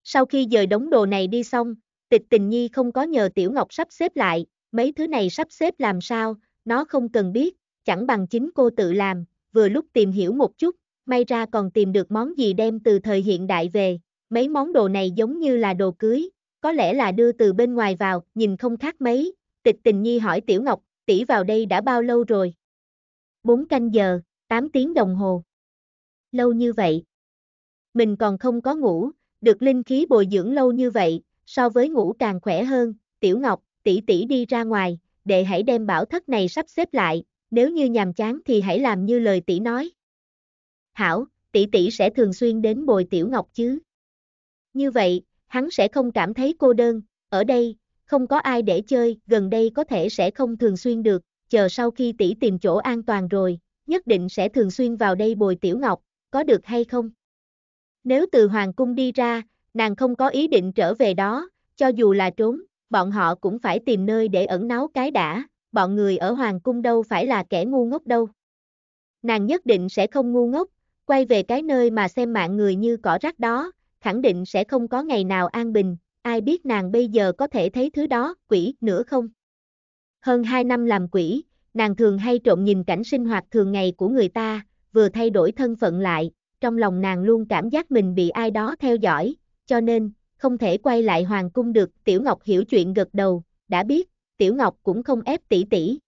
Sau khi dời đống đồ này đi xong, tịch tình nhi không có nhờ Tiểu Ngọc sắp xếp lại, mấy thứ này sắp xếp làm sao, nó không cần biết, chẳng bằng chính cô tự làm, vừa lúc tìm hiểu một chút, may ra còn tìm được món gì đem từ thời hiện đại về, mấy món đồ này giống như là đồ cưới, có lẽ là đưa từ bên ngoài vào, nhìn không khác mấy, tịch tình nhi hỏi Tiểu Ngọc, tỷ vào đây đã bao lâu rồi? 4 canh giờ, 8 tiếng đồng hồ. Lâu như vậy. Mình còn không có ngủ, được linh khí bồi dưỡng lâu như vậy, so với ngủ càng khỏe hơn, tiểu ngọc, tỷ tỷ đi ra ngoài, đệ hãy đem bảo thất này sắp xếp lại, nếu như nhàm chán thì hãy làm như lời tỷ nói. Hảo, tỷ tỷ sẽ thường xuyên đến bồi tiểu ngọc chứ. Như vậy, hắn sẽ không cảm thấy cô đơn, ở đây, không có ai để chơi, gần đây có thể sẽ không thường xuyên được, chờ sau khi tỷ tìm chỗ an toàn rồi, nhất định sẽ thường xuyên vào đây bồi tiểu ngọc, có được hay không? Nếu từ hoàng cung đi ra, nàng không có ý định trở về đó, cho dù là trốn, bọn họ cũng phải tìm nơi để ẩn náu cái đã, bọn người ở hoàng cung đâu phải là kẻ ngu ngốc đâu. Nàng nhất định sẽ không ngu ngốc, quay về cái nơi mà xem mạng người như cỏ rác đó, khẳng định sẽ không có ngày nào an bình, ai biết nàng bây giờ có thể thấy thứ đó, quỷ, nữa không? Hơn 2 năm làm quỷ, nàng thường hay trộm nhìn cảnh sinh hoạt thường ngày của người ta, vừa thay đổi thân phận lại, trong lòng nàng luôn cảm giác mình bị ai đó theo dõi, cho nên, không thể quay lại hoàng cung được, Tiểu Ngọc hiểu chuyện gật đầu, đã biết, Tiểu Ngọc cũng không ép tỷ tỷ.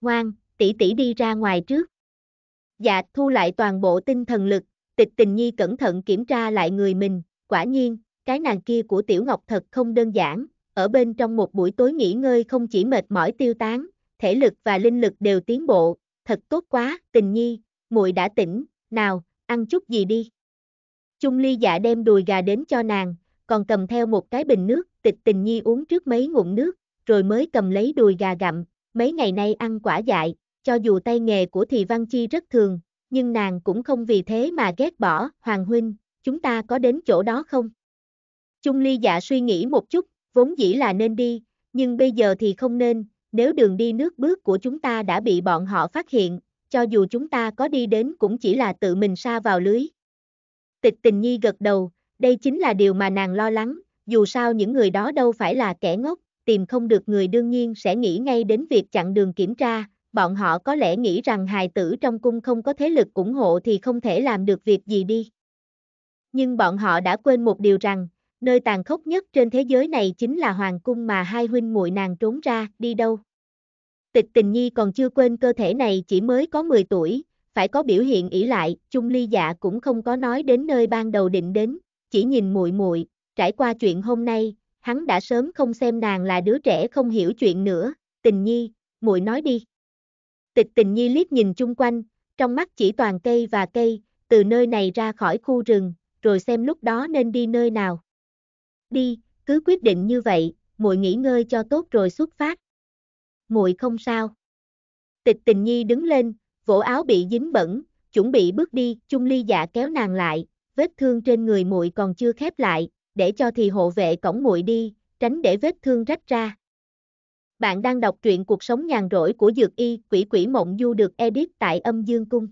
Ngoan, tỷ tỷ đi ra ngoài trước. Dạ, thu lại toàn bộ tinh thần lực, tịch tình nhi cẩn thận kiểm tra lại người mình, quả nhiên, cái nàng kia của Tiểu Ngọc thật không đơn giản, ở bên trong một buổi tối nghỉ ngơi không chỉ mệt mỏi tiêu tán, thể lực và linh lực đều tiến bộ, thật tốt quá, tình nhi, muội đã tỉnh, nào, ăn chút gì đi. Chung ly dạ đem đùi gà đến cho nàng, còn cầm theo một cái bình nước, tịch tình nhi uống trước mấy ngụm nước, rồi mới cầm lấy đùi gà gặm, mấy ngày nay ăn quả dại, cho dù tay nghề của Thị Văn Chi rất thường, nhưng nàng cũng không vì thế mà ghét bỏ, Hoàng Huynh, chúng ta có đến chỗ đó không? Chung ly dạ suy nghĩ một chút, vốn dĩ là nên đi, nhưng bây giờ thì không nên, nếu đường đi nước bước của chúng ta đã bị bọn họ phát hiện, cho dù chúng ta có đi đến cũng chỉ là tự mình xa vào lưới. Tịch tình nhi gật đầu, đây chính là điều mà nàng lo lắng, dù sao những người đó đâu phải là kẻ ngốc, tìm không được người đương nhiên sẽ nghĩ ngay đến việc chặn đường kiểm tra, bọn họ có lẽ nghĩ rằng hài tử trong cung không có thế lực ủng hộ thì không thể làm được việc gì đi. Nhưng bọn họ đã quên một điều rằng, nơi tàn khốc nhất trên thế giới này chính là hoàng cung mà hai huynh muội nàng trốn ra, đi đâu. Tịch tình nhi còn chưa quên cơ thể này chỉ mới có 10 tuổi, phải có biểu hiện ỷ lại, chung ly dạ cũng không có nói đến nơi ban đầu định đến, chỉ nhìn muội muội, trải qua chuyện hôm nay, hắn đã sớm không xem nàng là đứa trẻ không hiểu chuyện nữa, tình nhi, muội nói đi. Tịch tình nhi liếc nhìn chung quanh, trong mắt chỉ toàn cây và cây, từ nơi này ra khỏi khu rừng, rồi xem lúc đó nên đi nơi nào. Đi, cứ quyết định như vậy, muội nghỉ ngơi cho tốt rồi xuất phát muội không sao. Tịch tình nhi đứng lên, vỗ áo bị dính bẩn, chuẩn bị bước đi, chung ly dạ kéo nàng lại, vết thương trên người muội còn chưa khép lại, để cho thì hộ vệ cổng muội đi, tránh để vết thương rách ra. Bạn đang đọc truyện cuộc sống nhàn rỗi của Dược Y, quỷ quỷ mộng du được edit tại âm dương cung.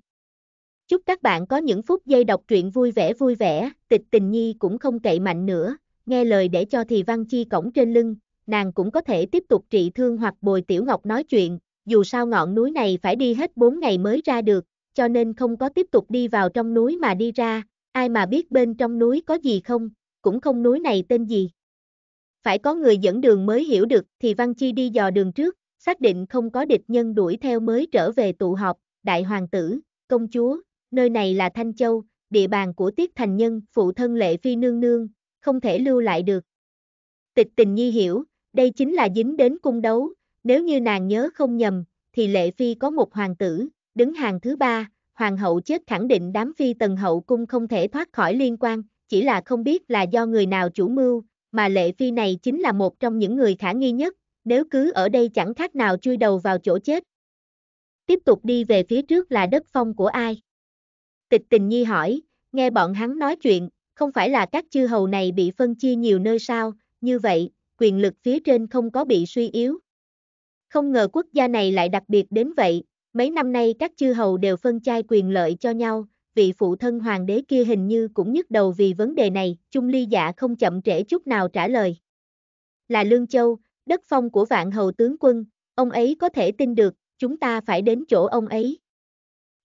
Chúc các bạn có những phút giây đọc truyện vui vẻ vui vẻ, tịch tình nhi cũng không cậy mạnh nữa, nghe lời để cho thì văn chi cổng trên lưng, nàng cũng có thể tiếp tục trị thương hoặc bồi Tiểu Ngọc nói chuyện, dù sao ngọn núi này phải đi hết 4 ngày mới ra được, cho nên không có tiếp tục đi vào trong núi mà đi ra, ai mà biết bên trong núi có gì không, cũng không núi này tên gì. Phải có người dẫn đường mới hiểu được thì Văn Chi đi dò đường trước, xác định không có địch nhân đuổi theo mới trở về tụ họp, đại hoàng tử, công chúa, nơi này là Thanh Châu, địa bàn của Tiết Thành Nhân, phụ thân lệ phi nương nương, không thể lưu lại được. Tịch tình nhi hiểu, đây chính là dính đến cung đấu, nếu như nàng nhớ không nhầm, thì Lệ Phi có một hoàng tử, đứng hàng thứ ba, hoàng hậu chết khẳng định đám phi tần hậu cung không thể thoát khỏi liên quan, chỉ là không biết là do người nào chủ mưu, mà Lệ Phi này chính là một trong những người khả nghi nhất, nếu cứ ở đây chẳng khác nào chui đầu vào chỗ chết. Tiếp tục đi về phía trước là đất phong của ai? Tịch tình nhi hỏi, nghe bọn hắn nói chuyện, không phải là các chư hầu này bị phân chia nhiều nơi sao, như vậy, quyền lực phía trên không có bị suy yếu. Không ngờ quốc gia này lại đặc biệt đến vậy, mấy năm nay các chư hầu đều phân chai quyền lợi cho nhau, vị phụ thân hoàng đế kia hình như cũng nhức đầu vì vấn đề này, Trung Ly Dạ không chậm trễ chút nào trả lời. Là Lương Châu, đất phong của vạn hầu tướng quân, ông ấy có thể tin được, chúng ta phải đến chỗ ông ấy.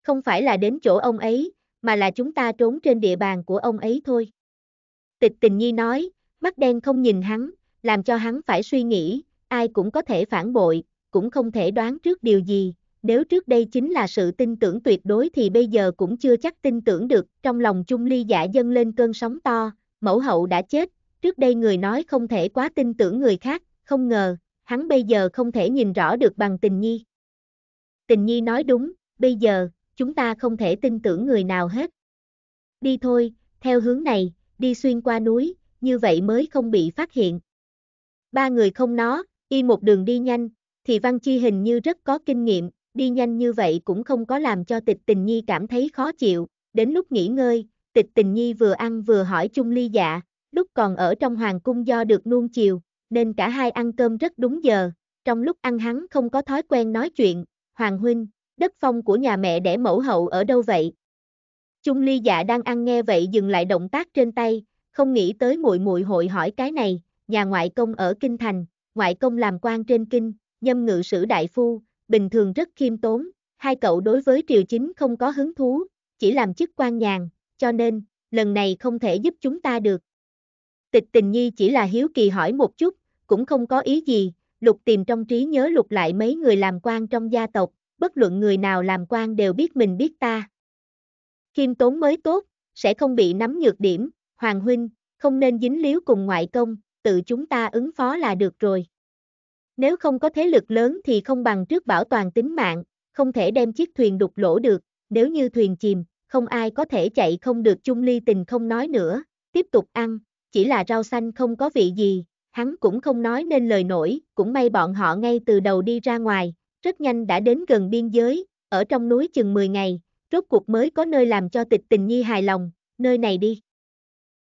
Không phải là đến chỗ ông ấy, mà là chúng ta trốn trên địa bàn của ông ấy thôi. Tịch tình nhi nói, mắt đen không nhìn hắn, làm cho hắn phải suy nghĩ, ai cũng có thể phản bội, cũng không thể đoán trước điều gì, nếu trước đây chính là sự tin tưởng tuyệt đối thì bây giờ cũng chưa chắc tin tưởng được, trong lòng Chung Ly giả dâng lên cơn sóng to, mẫu hậu đã chết, trước đây người nói không thể quá tin tưởng người khác, không ngờ, hắn bây giờ không thể nhìn rõ được bằng tình nhi. Tình nhi nói đúng, bây giờ, chúng ta không thể tin tưởng người nào hết. Đi thôi, theo hướng này, đi xuyên qua núi, như vậy mới không bị phát hiện. Ba người không nó, y một đường đi nhanh, thì Văn Chi hình như rất có kinh nghiệm, đi nhanh như vậy cũng không có làm cho tịch tình nhi cảm thấy khó chịu, đến lúc nghỉ ngơi, tịch tình nhi vừa ăn vừa hỏi chung ly dạ, lúc còn ở trong hoàng cung do được nuông chiều, nên cả hai ăn cơm rất đúng giờ, trong lúc ăn hắn không có thói quen nói chuyện, hoàng huynh, đất phong của nhà mẹ đẻ mẫu hậu ở đâu vậy? Chung ly dạ đang ăn nghe vậy dừng lại động tác trên tay, không nghĩ tới muội muội hội hỏi cái này, nhà ngoại công ở Kinh Thành, ngoại công làm quan trên Kinh, nhâm ngự sử đại phu, bình thường rất khiêm tốn, hai cậu đối với triều chính không có hứng thú, chỉ làm chức quan nhàn, cho nên, lần này không thể giúp chúng ta được. Tịch tình nhi chỉ là hiếu kỳ hỏi một chút, cũng không có ý gì, lục tìm trong trí nhớ lục lại mấy người làm quan trong gia tộc, bất luận người nào làm quan đều biết mình biết ta. Khiêm tốn mới tốt, sẽ không bị nắm nhược điểm, Hoàng Huynh, không nên dính líu cùng ngoại công, tự chúng ta ứng phó là được rồi. Nếu không có thế lực lớn thì không bằng trước bảo toàn tính mạng, không thể đem chiếc thuyền đục lỗ được, nếu như thuyền chìm, không ai có thể chạy không được chung ly tình không nói nữa, tiếp tục ăn, chỉ là rau xanh không có vị gì, hắn cũng không nói nên lời nổi, cũng may bọn họ ngay từ đầu đi ra ngoài, rất nhanh đã đến gần biên giới, ở trong núi chừng 10 ngày, rốt cuộc mới có nơi làm cho tịch tình nhi hài lòng, nơi này đi.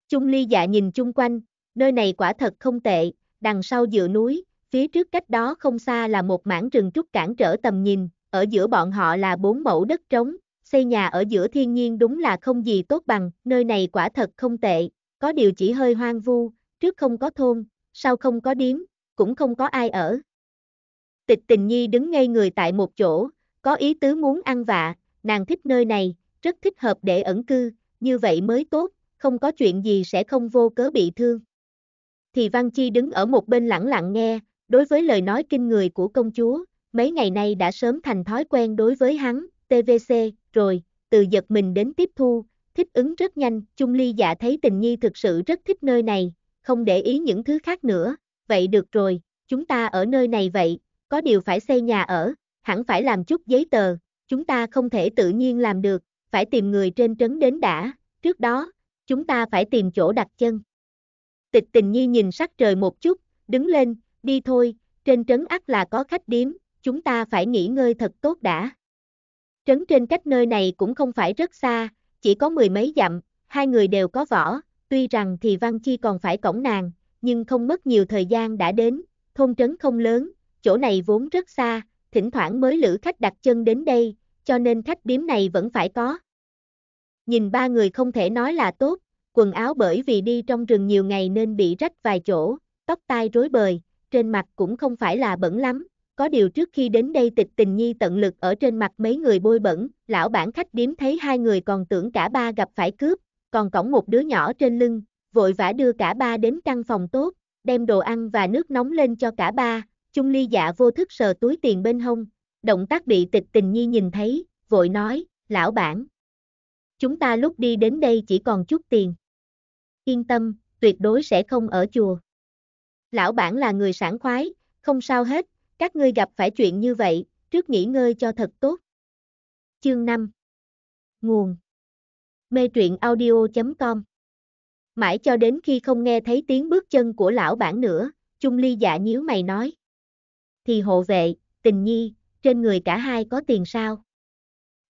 Trung ly dạ nhìn chung quanh, nơi này quả thật không tệ, đằng sau dựa núi, phía trước cách đó không xa là một mảng rừng trúc cản trở tầm nhìn, ở giữa bọn họ là bốn mẫu đất trống, xây nhà ở giữa thiên nhiên đúng là không gì tốt bằng, nơi này quả thật không tệ, có điều chỉ hơi hoang vu, trước không có thôn, sau không có điếm, cũng không có ai ở. Tịch tình nhi đứng ngay người tại một chỗ, có ý tứ muốn ăn vạ, nàng thích nơi này, rất thích hợp để ẩn cư, như vậy mới tốt, không có chuyện gì sẽ không vô cớ bị thương thì Văn Chi đứng ở một bên lặng lặng nghe, đối với lời nói kinh người của công chúa, mấy ngày nay đã sớm thành thói quen đối với hắn, TVC, rồi, từ giật mình đến tiếp thu, thích ứng rất nhanh, Chung Ly dạ thấy tình nhi thực sự rất thích nơi này, không để ý những thứ khác nữa, vậy được rồi, chúng ta ở nơi này vậy, có điều phải xây nhà ở, hẳn phải làm chút giấy tờ, chúng ta không thể tự nhiên làm được, phải tìm người trên trấn đến đã, trước đó, chúng ta phải tìm chỗ đặt chân tịch tình nhi nhìn sắc trời một chút, đứng lên, đi thôi, trên trấn ắt là có khách điếm, chúng ta phải nghỉ ngơi thật tốt đã. Trấn trên cách nơi này cũng không phải rất xa, chỉ có mười mấy dặm, hai người đều có võ, tuy rằng thì Văn Chi còn phải cổng nàng, nhưng không mất nhiều thời gian đã đến, thôn trấn không lớn, chỗ này vốn rất xa, thỉnh thoảng mới lữ khách đặt chân đến đây, cho nên khách điếm này vẫn phải có. Nhìn ba người không thể nói là tốt, quần áo bởi vì đi trong rừng nhiều ngày nên bị rách vài chỗ, tóc tai rối bời, trên mặt cũng không phải là bẩn lắm, có điều trước khi đến đây tịch tình nhi tận lực ở trên mặt mấy người bôi bẩn, lão bản khách điếm thấy hai người còn tưởng cả ba gặp phải cướp, còn cõng một đứa nhỏ trên lưng, vội vã đưa cả ba đến căn phòng tốt, đem đồ ăn và nước nóng lên cho cả ba, chung ly dạ vô thức sờ túi tiền bên hông, động tác bị tịch tình nhi nhìn thấy, vội nói, lão bản. Chúng ta lúc đi đến đây chỉ còn chút tiền yên tâm, tuyệt đối sẽ không ở chùa. Lão bản là người sảng khoái, không sao hết, các ngươi gặp phải chuyện như vậy, trước nghỉ ngơi cho thật tốt. Chương 5 Nguồn Mê truyện audio.com Mãi cho đến khi không nghe thấy tiếng bước chân của lão bản nữa, Trung Ly dạ nhíu mày nói. Thì hộ vệ, tình nhi, trên người cả hai có tiền sao?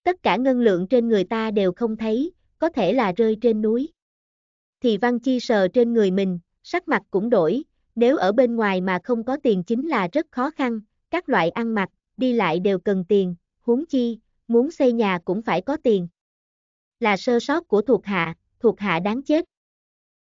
Tất cả ngân lượng trên người ta đều không thấy, có thể là rơi trên núi thì Văn Chi sờ trên người mình, sắc mặt cũng đổi, nếu ở bên ngoài mà không có tiền chính là rất khó khăn, các loại ăn mặc, đi lại đều cần tiền, huống chi, muốn xây nhà cũng phải có tiền. Là sơ sót của thuộc hạ, thuộc hạ đáng chết.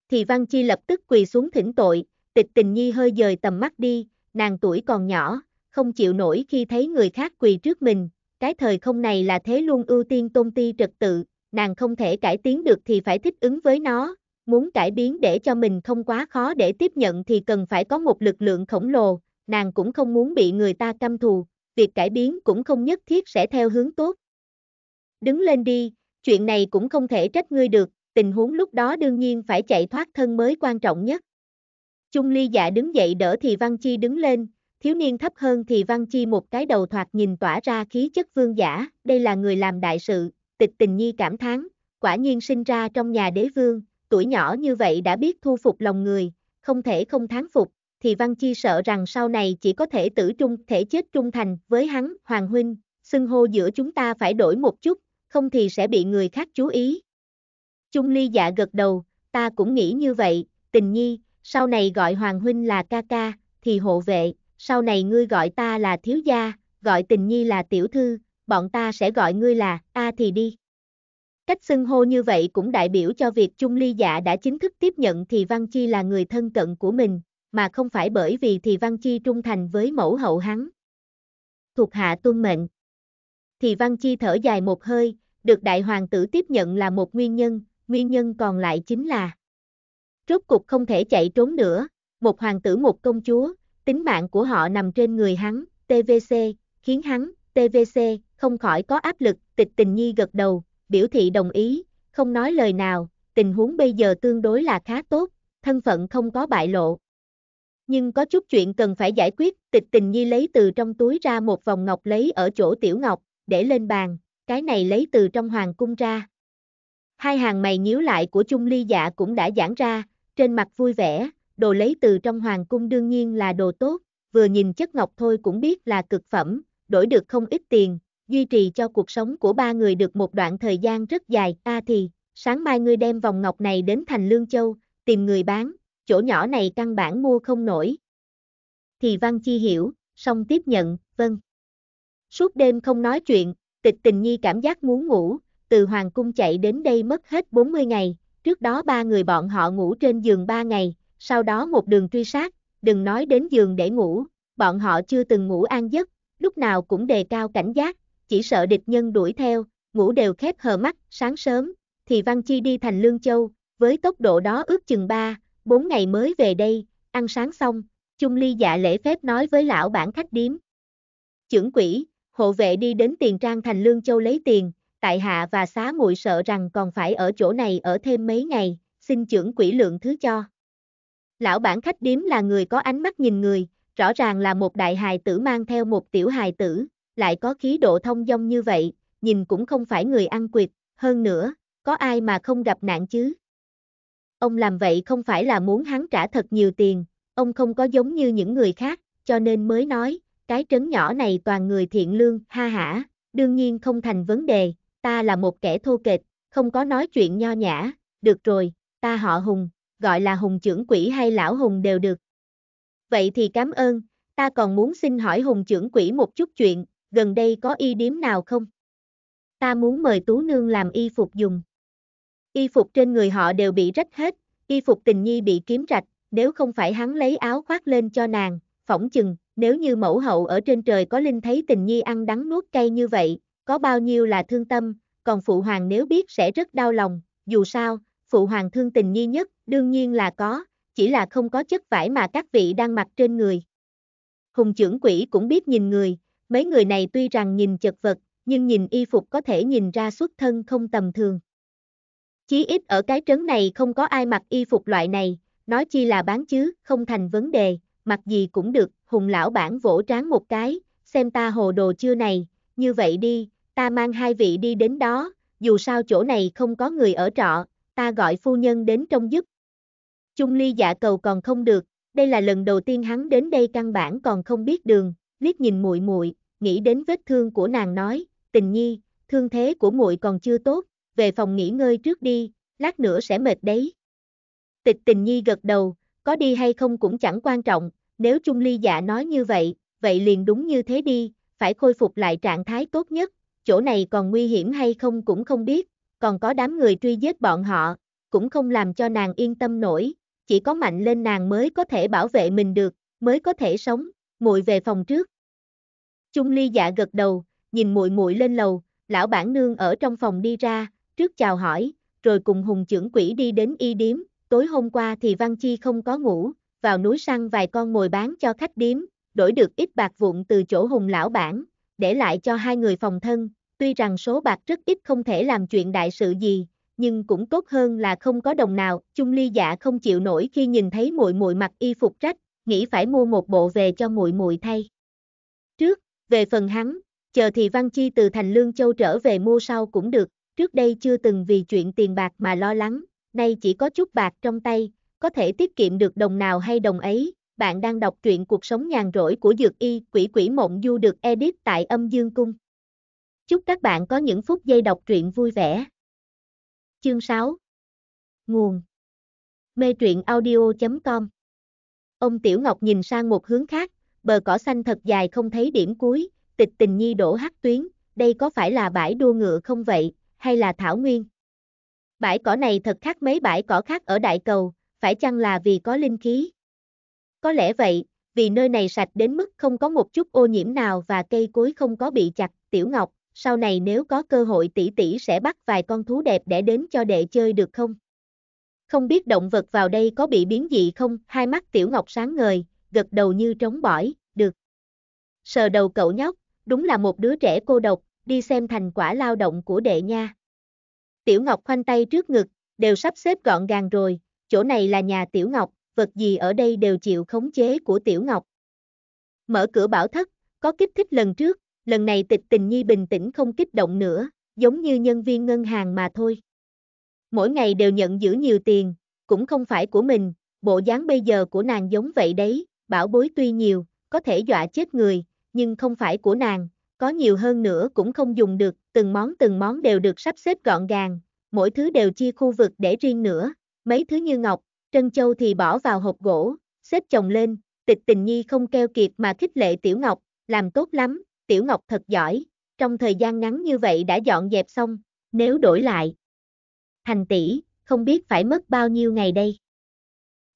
Thì Văn Chi lập tức quỳ xuống thỉnh tội, tịch tình nhi hơi dời tầm mắt đi, nàng tuổi còn nhỏ, không chịu nổi khi thấy người khác quỳ trước mình, cái thời không này là thế luôn ưu tiên tôn ti trật tự, nàng không thể cải tiến được thì phải thích ứng với nó, muốn cải biến để cho mình không quá khó để tiếp nhận thì cần phải có một lực lượng khổng lồ, nàng cũng không muốn bị người ta căm thù, việc cải biến cũng không nhất thiết sẽ theo hướng tốt. Đứng lên đi, chuyện này cũng không thể trách ngươi được, tình huống lúc đó đương nhiên phải chạy thoát thân mới quan trọng nhất. Chung ly dạ đứng dậy đỡ thì Văn Chi đứng lên, thiếu niên thấp hơn thì Văn Chi một cái đầu thoạt nhìn tỏa ra khí chất vương giả, đây là người làm đại sự, tịch tình nhi cảm thán, quả nhiên sinh ra trong nhà đế vương, tuổi nhỏ như vậy đã biết thu phục lòng người, không thể không thán phục, thì Văn Chi sợ rằng sau này chỉ có thể tử trung, thể chết trung thành với hắn, Hoàng Huynh, xưng hô giữa chúng ta phải đổi một chút, không thì sẽ bị người khác chú ý. Trung Ly dạ gật đầu, ta cũng nghĩ như vậy, tình nhi, sau này gọi Hoàng Huynh là ca ca, thì hộ vệ, sau này ngươi gọi ta là thiếu gia, gọi tình nhi là tiểu thư, bọn ta sẽ gọi ngươi là, a thì đi. Cách xưng hô như vậy cũng đại biểu cho việc trung Ly Dạ đã chính thức tiếp nhận Thì Văn Chi là người thân cận của mình, mà không phải bởi vì Thì Văn Chi trung thành với mẫu hậu hắn. Thuộc hạ tuân mệnh. Thì Văn Chi thở dài một hơi, được đại hoàng tử tiếp nhận là một nguyên nhân, nguyên nhân còn lại chính là Rốt cục không thể chạy trốn nữa, một hoàng tử một công chúa, tính mạng của họ nằm trên người hắn, TVC, khiến hắn, TVC, không khỏi có áp lực, tịch tình nhi gật đầu, biểu thị đồng ý, không nói lời nào, tình huống bây giờ tương đối là khá tốt, thân phận không có bại lộ. Nhưng có chút chuyện cần phải giải quyết, tịch tình nhi lấy từ trong túi ra một vòng ngọc lấy ở chỗ tiểu ngọc, để lên bàn, cái này lấy từ trong hoàng cung ra. Hai hàng mày nhíu lại của chung ly dạ cũng đã giãn ra, trên mặt vui vẻ, đồ lấy từ trong hoàng cung đương nhiên là đồ tốt, vừa nhìn chất ngọc thôi cũng biết là cực phẩm, đổi được không ít tiền, duy trì cho cuộc sống của ba người được một đoạn thời gian rất dài. A à thì, sáng mai ngươi đem vòng ngọc này đến thành Lương Châu, tìm người bán, chỗ nhỏ này căn bản mua không nổi. Thì Văn Chi hiểu, xong tiếp nhận, vâng. Suốt đêm không nói chuyện, tịch tình nhi cảm giác muốn ngủ, từ Hoàng Cung chạy đến đây mất hết 40 ngày, trước đó ba người bọn họ ngủ trên giường 3 ngày, sau đó một đường truy sát, đừng nói đến giường để ngủ, bọn họ chưa từng ngủ an giấc, lúc nào cũng đề cao cảnh giác, chỉ sợ địch nhân đuổi theo, ngủ đều khép hờ mắt, sáng sớm, thì Văn Chi đi thành Lương Châu, với tốc độ đó ước chừng 3, 4 ngày mới về đây, ăn sáng xong, Chung Ly dạ lễ phép nói với lão bản khách điếm. Chưởng quỷ, hộ vệ đi đến tiền trang thành Lương Châu lấy tiền, tại hạ và xá muội sợ rằng còn phải ở chỗ này ở thêm mấy ngày, xin trưởng quỹ lượng thứ cho. Lão bản khách điếm là người có ánh mắt nhìn người, rõ ràng là một đại hài tử mang theo một tiểu hài tử, lại có khí độ thông dong như vậy, nhìn cũng không phải người ăn quyệt, hơn nữa, có ai mà không gặp nạn chứ. Ông làm vậy không phải là muốn hắn trả thật nhiều tiền, ông không có giống như những người khác, cho nên mới nói, cái trấn nhỏ này toàn người thiện lương, ha hả, đương nhiên không thành vấn đề, ta là một kẻ thô kệch, không có nói chuyện nho nhã, được rồi, ta họ Hùng, gọi là Hùng trưởng quỷ hay lão Hùng đều được. Vậy thì cảm ơn, ta còn muốn xin hỏi Hùng trưởng quỷ một chút chuyện, gần đây có y điếm nào không? Ta muốn mời Tú Nương làm y phục dùng. Y phục trên người họ đều bị rách hết, y phục tình nhi bị kiếm rạch, nếu không phải hắn lấy áo khoác lên cho nàng, phỏng chừng, nếu như mẫu hậu ở trên trời có linh thấy tình nhi ăn đắng nuốt cay như vậy, có bao nhiêu là thương tâm, còn phụ hoàng nếu biết sẽ rất đau lòng, dù sao, phụ hoàng thương tình nhi nhất, đương nhiên là có, chỉ là không có chất vải mà các vị đang mặc trên người. Hùng trưởng quỷ cũng biết nhìn người, Mấy người này tuy rằng nhìn chật vật, nhưng nhìn y phục có thể nhìn ra xuất thân không tầm thường. Chí ít ở cái trấn này không có ai mặc y phục loại này, nói chi là bán chứ, không thành vấn đề, mặc gì cũng được, hùng lão bản vỗ trán một cái, xem ta hồ đồ chưa này, như vậy đi, ta mang hai vị đi đến đó, dù sao chỗ này không có người ở trọ, ta gọi phu nhân đến trông giúp. trung ly dạ cầu còn không được, đây là lần đầu tiên hắn đến đây căn bản còn không biết đường, liếc nhìn muội muội, nghĩ đến vết thương của nàng nói, tình nhi, thương thế của muội còn chưa tốt, về phòng nghỉ ngơi trước đi, lát nữa sẽ mệt đấy. Tịch tình nhi gật đầu, có đi hay không cũng chẳng quan trọng, nếu Trung Ly dạ nói như vậy, vậy liền đúng như thế đi, phải khôi phục lại trạng thái tốt nhất, chỗ này còn nguy hiểm hay không cũng không biết, còn có đám người truy giết bọn họ, cũng không làm cho nàng yên tâm nổi, chỉ có mạnh lên nàng mới có thể bảo vệ mình được, mới có thể sống, muội về phòng trước. Chung Ly dạ gật đầu, nhìn muội muội lên lầu, lão bản nương ở trong phòng đi ra, trước chào hỏi, rồi cùng Hùng trưởng quỹ đi đến y điếm, tối hôm qua thì Văn Chi không có ngủ, vào núi săn vài con mồi bán cho khách điếm, đổi được ít bạc vụn từ chỗ Hùng lão bản, để lại cho hai người phòng thân, tuy rằng số bạc rất ít không thể làm chuyện đại sự gì, nhưng cũng tốt hơn là không có đồng nào, Chung Ly dạ không chịu nổi khi nhìn thấy muội muội mặc y phục rách, nghĩ phải mua một bộ về cho muội muội thay. Trước, về phần hắn, chờ thì Văn Chi từ thành Lương Châu trở về mua sau cũng được, trước đây chưa từng vì chuyện tiền bạc mà lo lắng, nay chỉ có chút bạc trong tay, có thể tiết kiệm được đồng nào hay đồng ấy. Bạn đang đọc truyện cuộc sống nhàn rỗi của Dược Y, Quỷ Quỷ Mộng Du được edit tại Âm Dương Cung. Chúc các bạn có những phút giây đọc truyện vui vẻ. Chương 6 Nguồn Mê truyện audio.com Ông Tiểu Ngọc nhìn sang một hướng khác, bờ cỏ xanh thật dài không thấy điểm cuối, tịch tình nhi đổ hắc tuyến, đây có phải là bãi đua ngựa không vậy, hay là thảo nguyên? Bãi cỏ này thật khác mấy bãi cỏ khác ở đại cầu, phải chăng là vì có linh khí? Có lẽ vậy, vì nơi này sạch đến mức không có một chút ô nhiễm nào và cây cối không có bị chặt, tiểu ngọc, sau này nếu có cơ hội tỷ tỷ sẽ bắt vài con thú đẹp để đến cho đệ chơi được không? Không biết động vật vào đây có bị biến dị không, hai mắt tiểu ngọc sáng ngời, gật đầu như trống bỏi, được. Sờ đầu cậu nhóc, đúng là một đứa trẻ cô độc, đi xem thành quả lao động của đệ nha. Tiểu Ngọc khoanh tay trước ngực, đều sắp xếp gọn gàng rồi, chỗ này là nhà Tiểu Ngọc, vật gì ở đây đều chịu khống chế của Tiểu Ngọc. Mở cửa bảo thất, có kích thích lần trước, lần này tịch tình nhi bình tĩnh không kích động nữa, giống như nhân viên ngân hàng mà thôi. Mỗi ngày đều nhận giữ nhiều tiền, cũng không phải của mình, bộ dáng bây giờ của nàng giống vậy đấy, bảo bối tuy nhiều, có thể dọa chết người, nhưng không phải của nàng, có nhiều hơn nữa cũng không dùng được, từng món từng món đều được sắp xếp gọn gàng, mỗi thứ đều chia khu vực để riêng nữa, mấy thứ như ngọc, trân châu thì bỏ vào hộp gỗ, xếp chồng lên, tịch tình nhi không keo kiệt mà khích lệ tiểu ngọc, làm tốt lắm, tiểu ngọc thật giỏi, trong thời gian ngắn như vậy đã dọn dẹp xong, nếu đổi lại. Thành tỷ, không biết phải mất bao nhiêu ngày đây.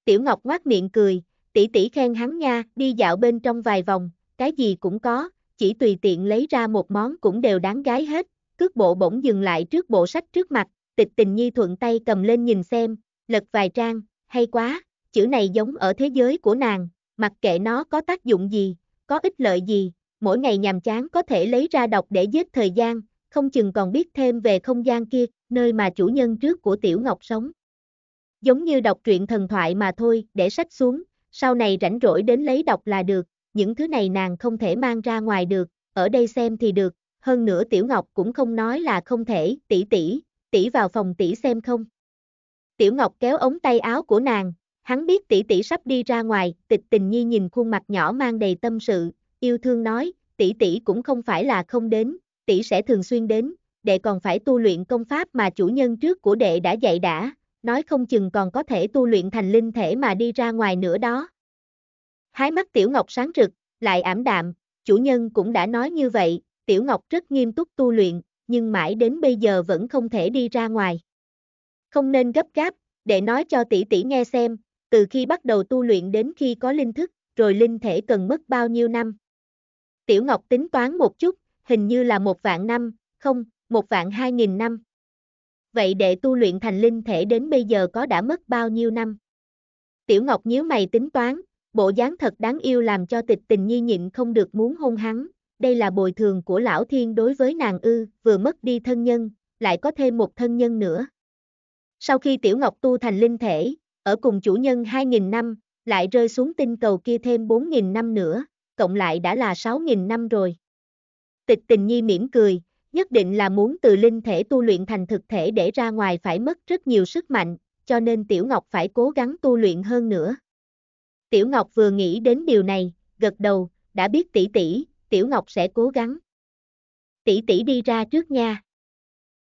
Tiểu Ngọc ngoác miệng cười, tỷ tỷ khen hắn nha, đi dạo bên trong vài vòng, cái gì cũng có, chỉ tùy tiện lấy ra một món cũng đều đáng gái hết, cước bộ bỗng dừng lại trước bộ sách trước mặt, tịch tình nhi thuận tay cầm lên nhìn xem, lật vài trang, hay quá, chữ này giống ở thế giới của nàng, mặc kệ nó có tác dụng gì, có ích lợi gì, mỗi ngày nhàm chán có thể lấy ra đọc để giết thời gian, không chừng còn biết thêm về không gian kia, nơi mà chủ nhân trước của Tiểu Ngọc sống. Giống như đọc truyện thần thoại mà thôi, để sách xuống, sau này rảnh rỗi đến lấy đọc là được, những thứ này nàng không thể mang ra ngoài được, ở đây xem thì được, hơn nữa Tiểu Ngọc cũng không nói là không thể, tỷ tỷ, tỷ vào phòng tỷ xem không. Tiểu Ngọc kéo ống tay áo của nàng, hắn biết tỷ tỷ sắp đi ra ngoài, tịch tình nhi nhìn khuôn mặt nhỏ mang đầy tâm sự, yêu thương nói, tỷ tỷ cũng không phải là không đến, tỷ sẽ thường xuyên đến, đệ còn phải tu luyện công pháp mà chủ nhân trước của đệ đã dạy đã, nói không chừng còn có thể tu luyện thành linh thể mà đi ra ngoài nữa đó. Hái mắt Tiểu Ngọc sáng rực, lại ảm đạm, chủ nhân cũng đã nói như vậy, Tiểu Ngọc rất nghiêm túc tu luyện, nhưng mãi đến bây giờ vẫn không thể đi ra ngoài. Không nên gấp gáp, để nói cho tỷ tỷ nghe xem, từ khi bắt đầu tu luyện đến khi có linh thức, rồi linh thể cần mất bao nhiêu năm. Tiểu Ngọc tính toán một chút, hình như là một vạn năm, không, một vạn hai nghìn năm vậy đệ tu luyện thành linh thể đến bây giờ có đã mất bao nhiêu năm? Tiểu Ngọc nhíu mày tính toán, bộ dáng thật đáng yêu làm cho tịch tình nhi nhịn không được muốn hôn hắn, đây là bồi thường của lão thiên đối với nàng ư, vừa mất đi thân nhân, lại có thêm một thân nhân nữa. Sau khi Tiểu Ngọc tu thành linh thể, ở cùng chủ nhân 2.000 năm, lại rơi xuống tinh cầu kia thêm 4.000 năm nữa, cộng lại đã là 6.000 năm rồi. Tịch tình nhi mỉm cười, nhất định là muốn từ linh thể tu luyện thành thực thể để ra ngoài phải mất rất nhiều sức mạnh, cho nên Tiểu Ngọc phải cố gắng tu luyện hơn nữa. Tiểu Ngọc vừa nghĩ đến điều này, gật đầu, đã biết tỷ tỷ, Tiểu Ngọc sẽ cố gắng. Tỷ tỷ đi ra trước nha.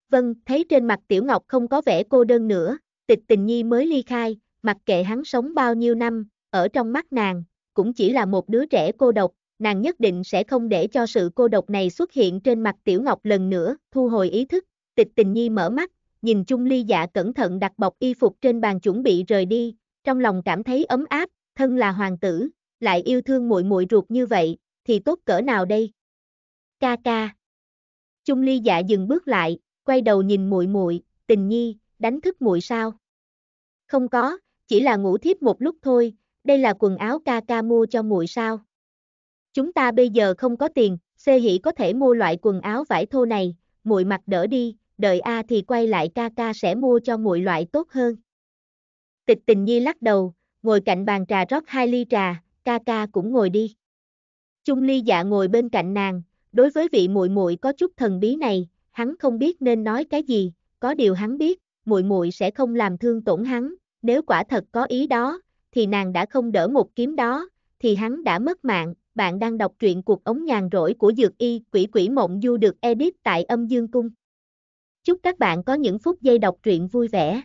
Vâng, thấy trên mặt Tiểu Ngọc không có vẻ cô đơn nữa, tịch tình nhi mới ly khai, mặc kệ hắn sống bao nhiêu năm, ở trong mắt nàng, cũng chỉ là một đứa trẻ cô độc, nàng nhất định sẽ không để cho sự cô độc này xuất hiện trên mặt Tiểu Ngọc lần nữa, thu hồi ý thức, tịch tình nhi mở mắt, nhìn chung ly dạ cẩn thận đặt bọc y phục trên bàn chuẩn bị rời đi, trong lòng cảm thấy ấm áp, thân là hoàng tử, lại yêu thương muội muội ruột như vậy, thì tốt cỡ nào đây? Ca ca. Chung ly dạ dừng bước lại, quay đầu nhìn muội muội, tình nhi, đánh thức muội sao? Không có, chỉ là ngủ thiếp một lúc thôi, đây là quần áo ca ca mua cho muội sao? Chúng ta bây giờ không có tiền, xê hỉ có thể mua loại quần áo vải thô này, muội mặc đỡ đi, đợi A thì quay lại ca ca sẽ mua cho muội loại tốt hơn. Tịch tình nhi lắc đầu, ngồi cạnh bàn trà rót hai ly trà, ca ca cũng ngồi đi. Chung ly dạ ngồi bên cạnh nàng, đối với vị muội muội có chút thần bí này, hắn không biết nên nói cái gì, có điều hắn biết, muội muội sẽ không làm thương tổn hắn, nếu quả thật có ý đó, thì nàng đã không đỡ một kiếm đó, thì hắn đã mất mạng, bạn đang đọc truyện cuộc ống nhàn rỗi của Dược Y, Quỷ Quỷ Mộng Du được edit tại âm dương cung. Chúc các bạn có những phút giây đọc truyện vui vẻ.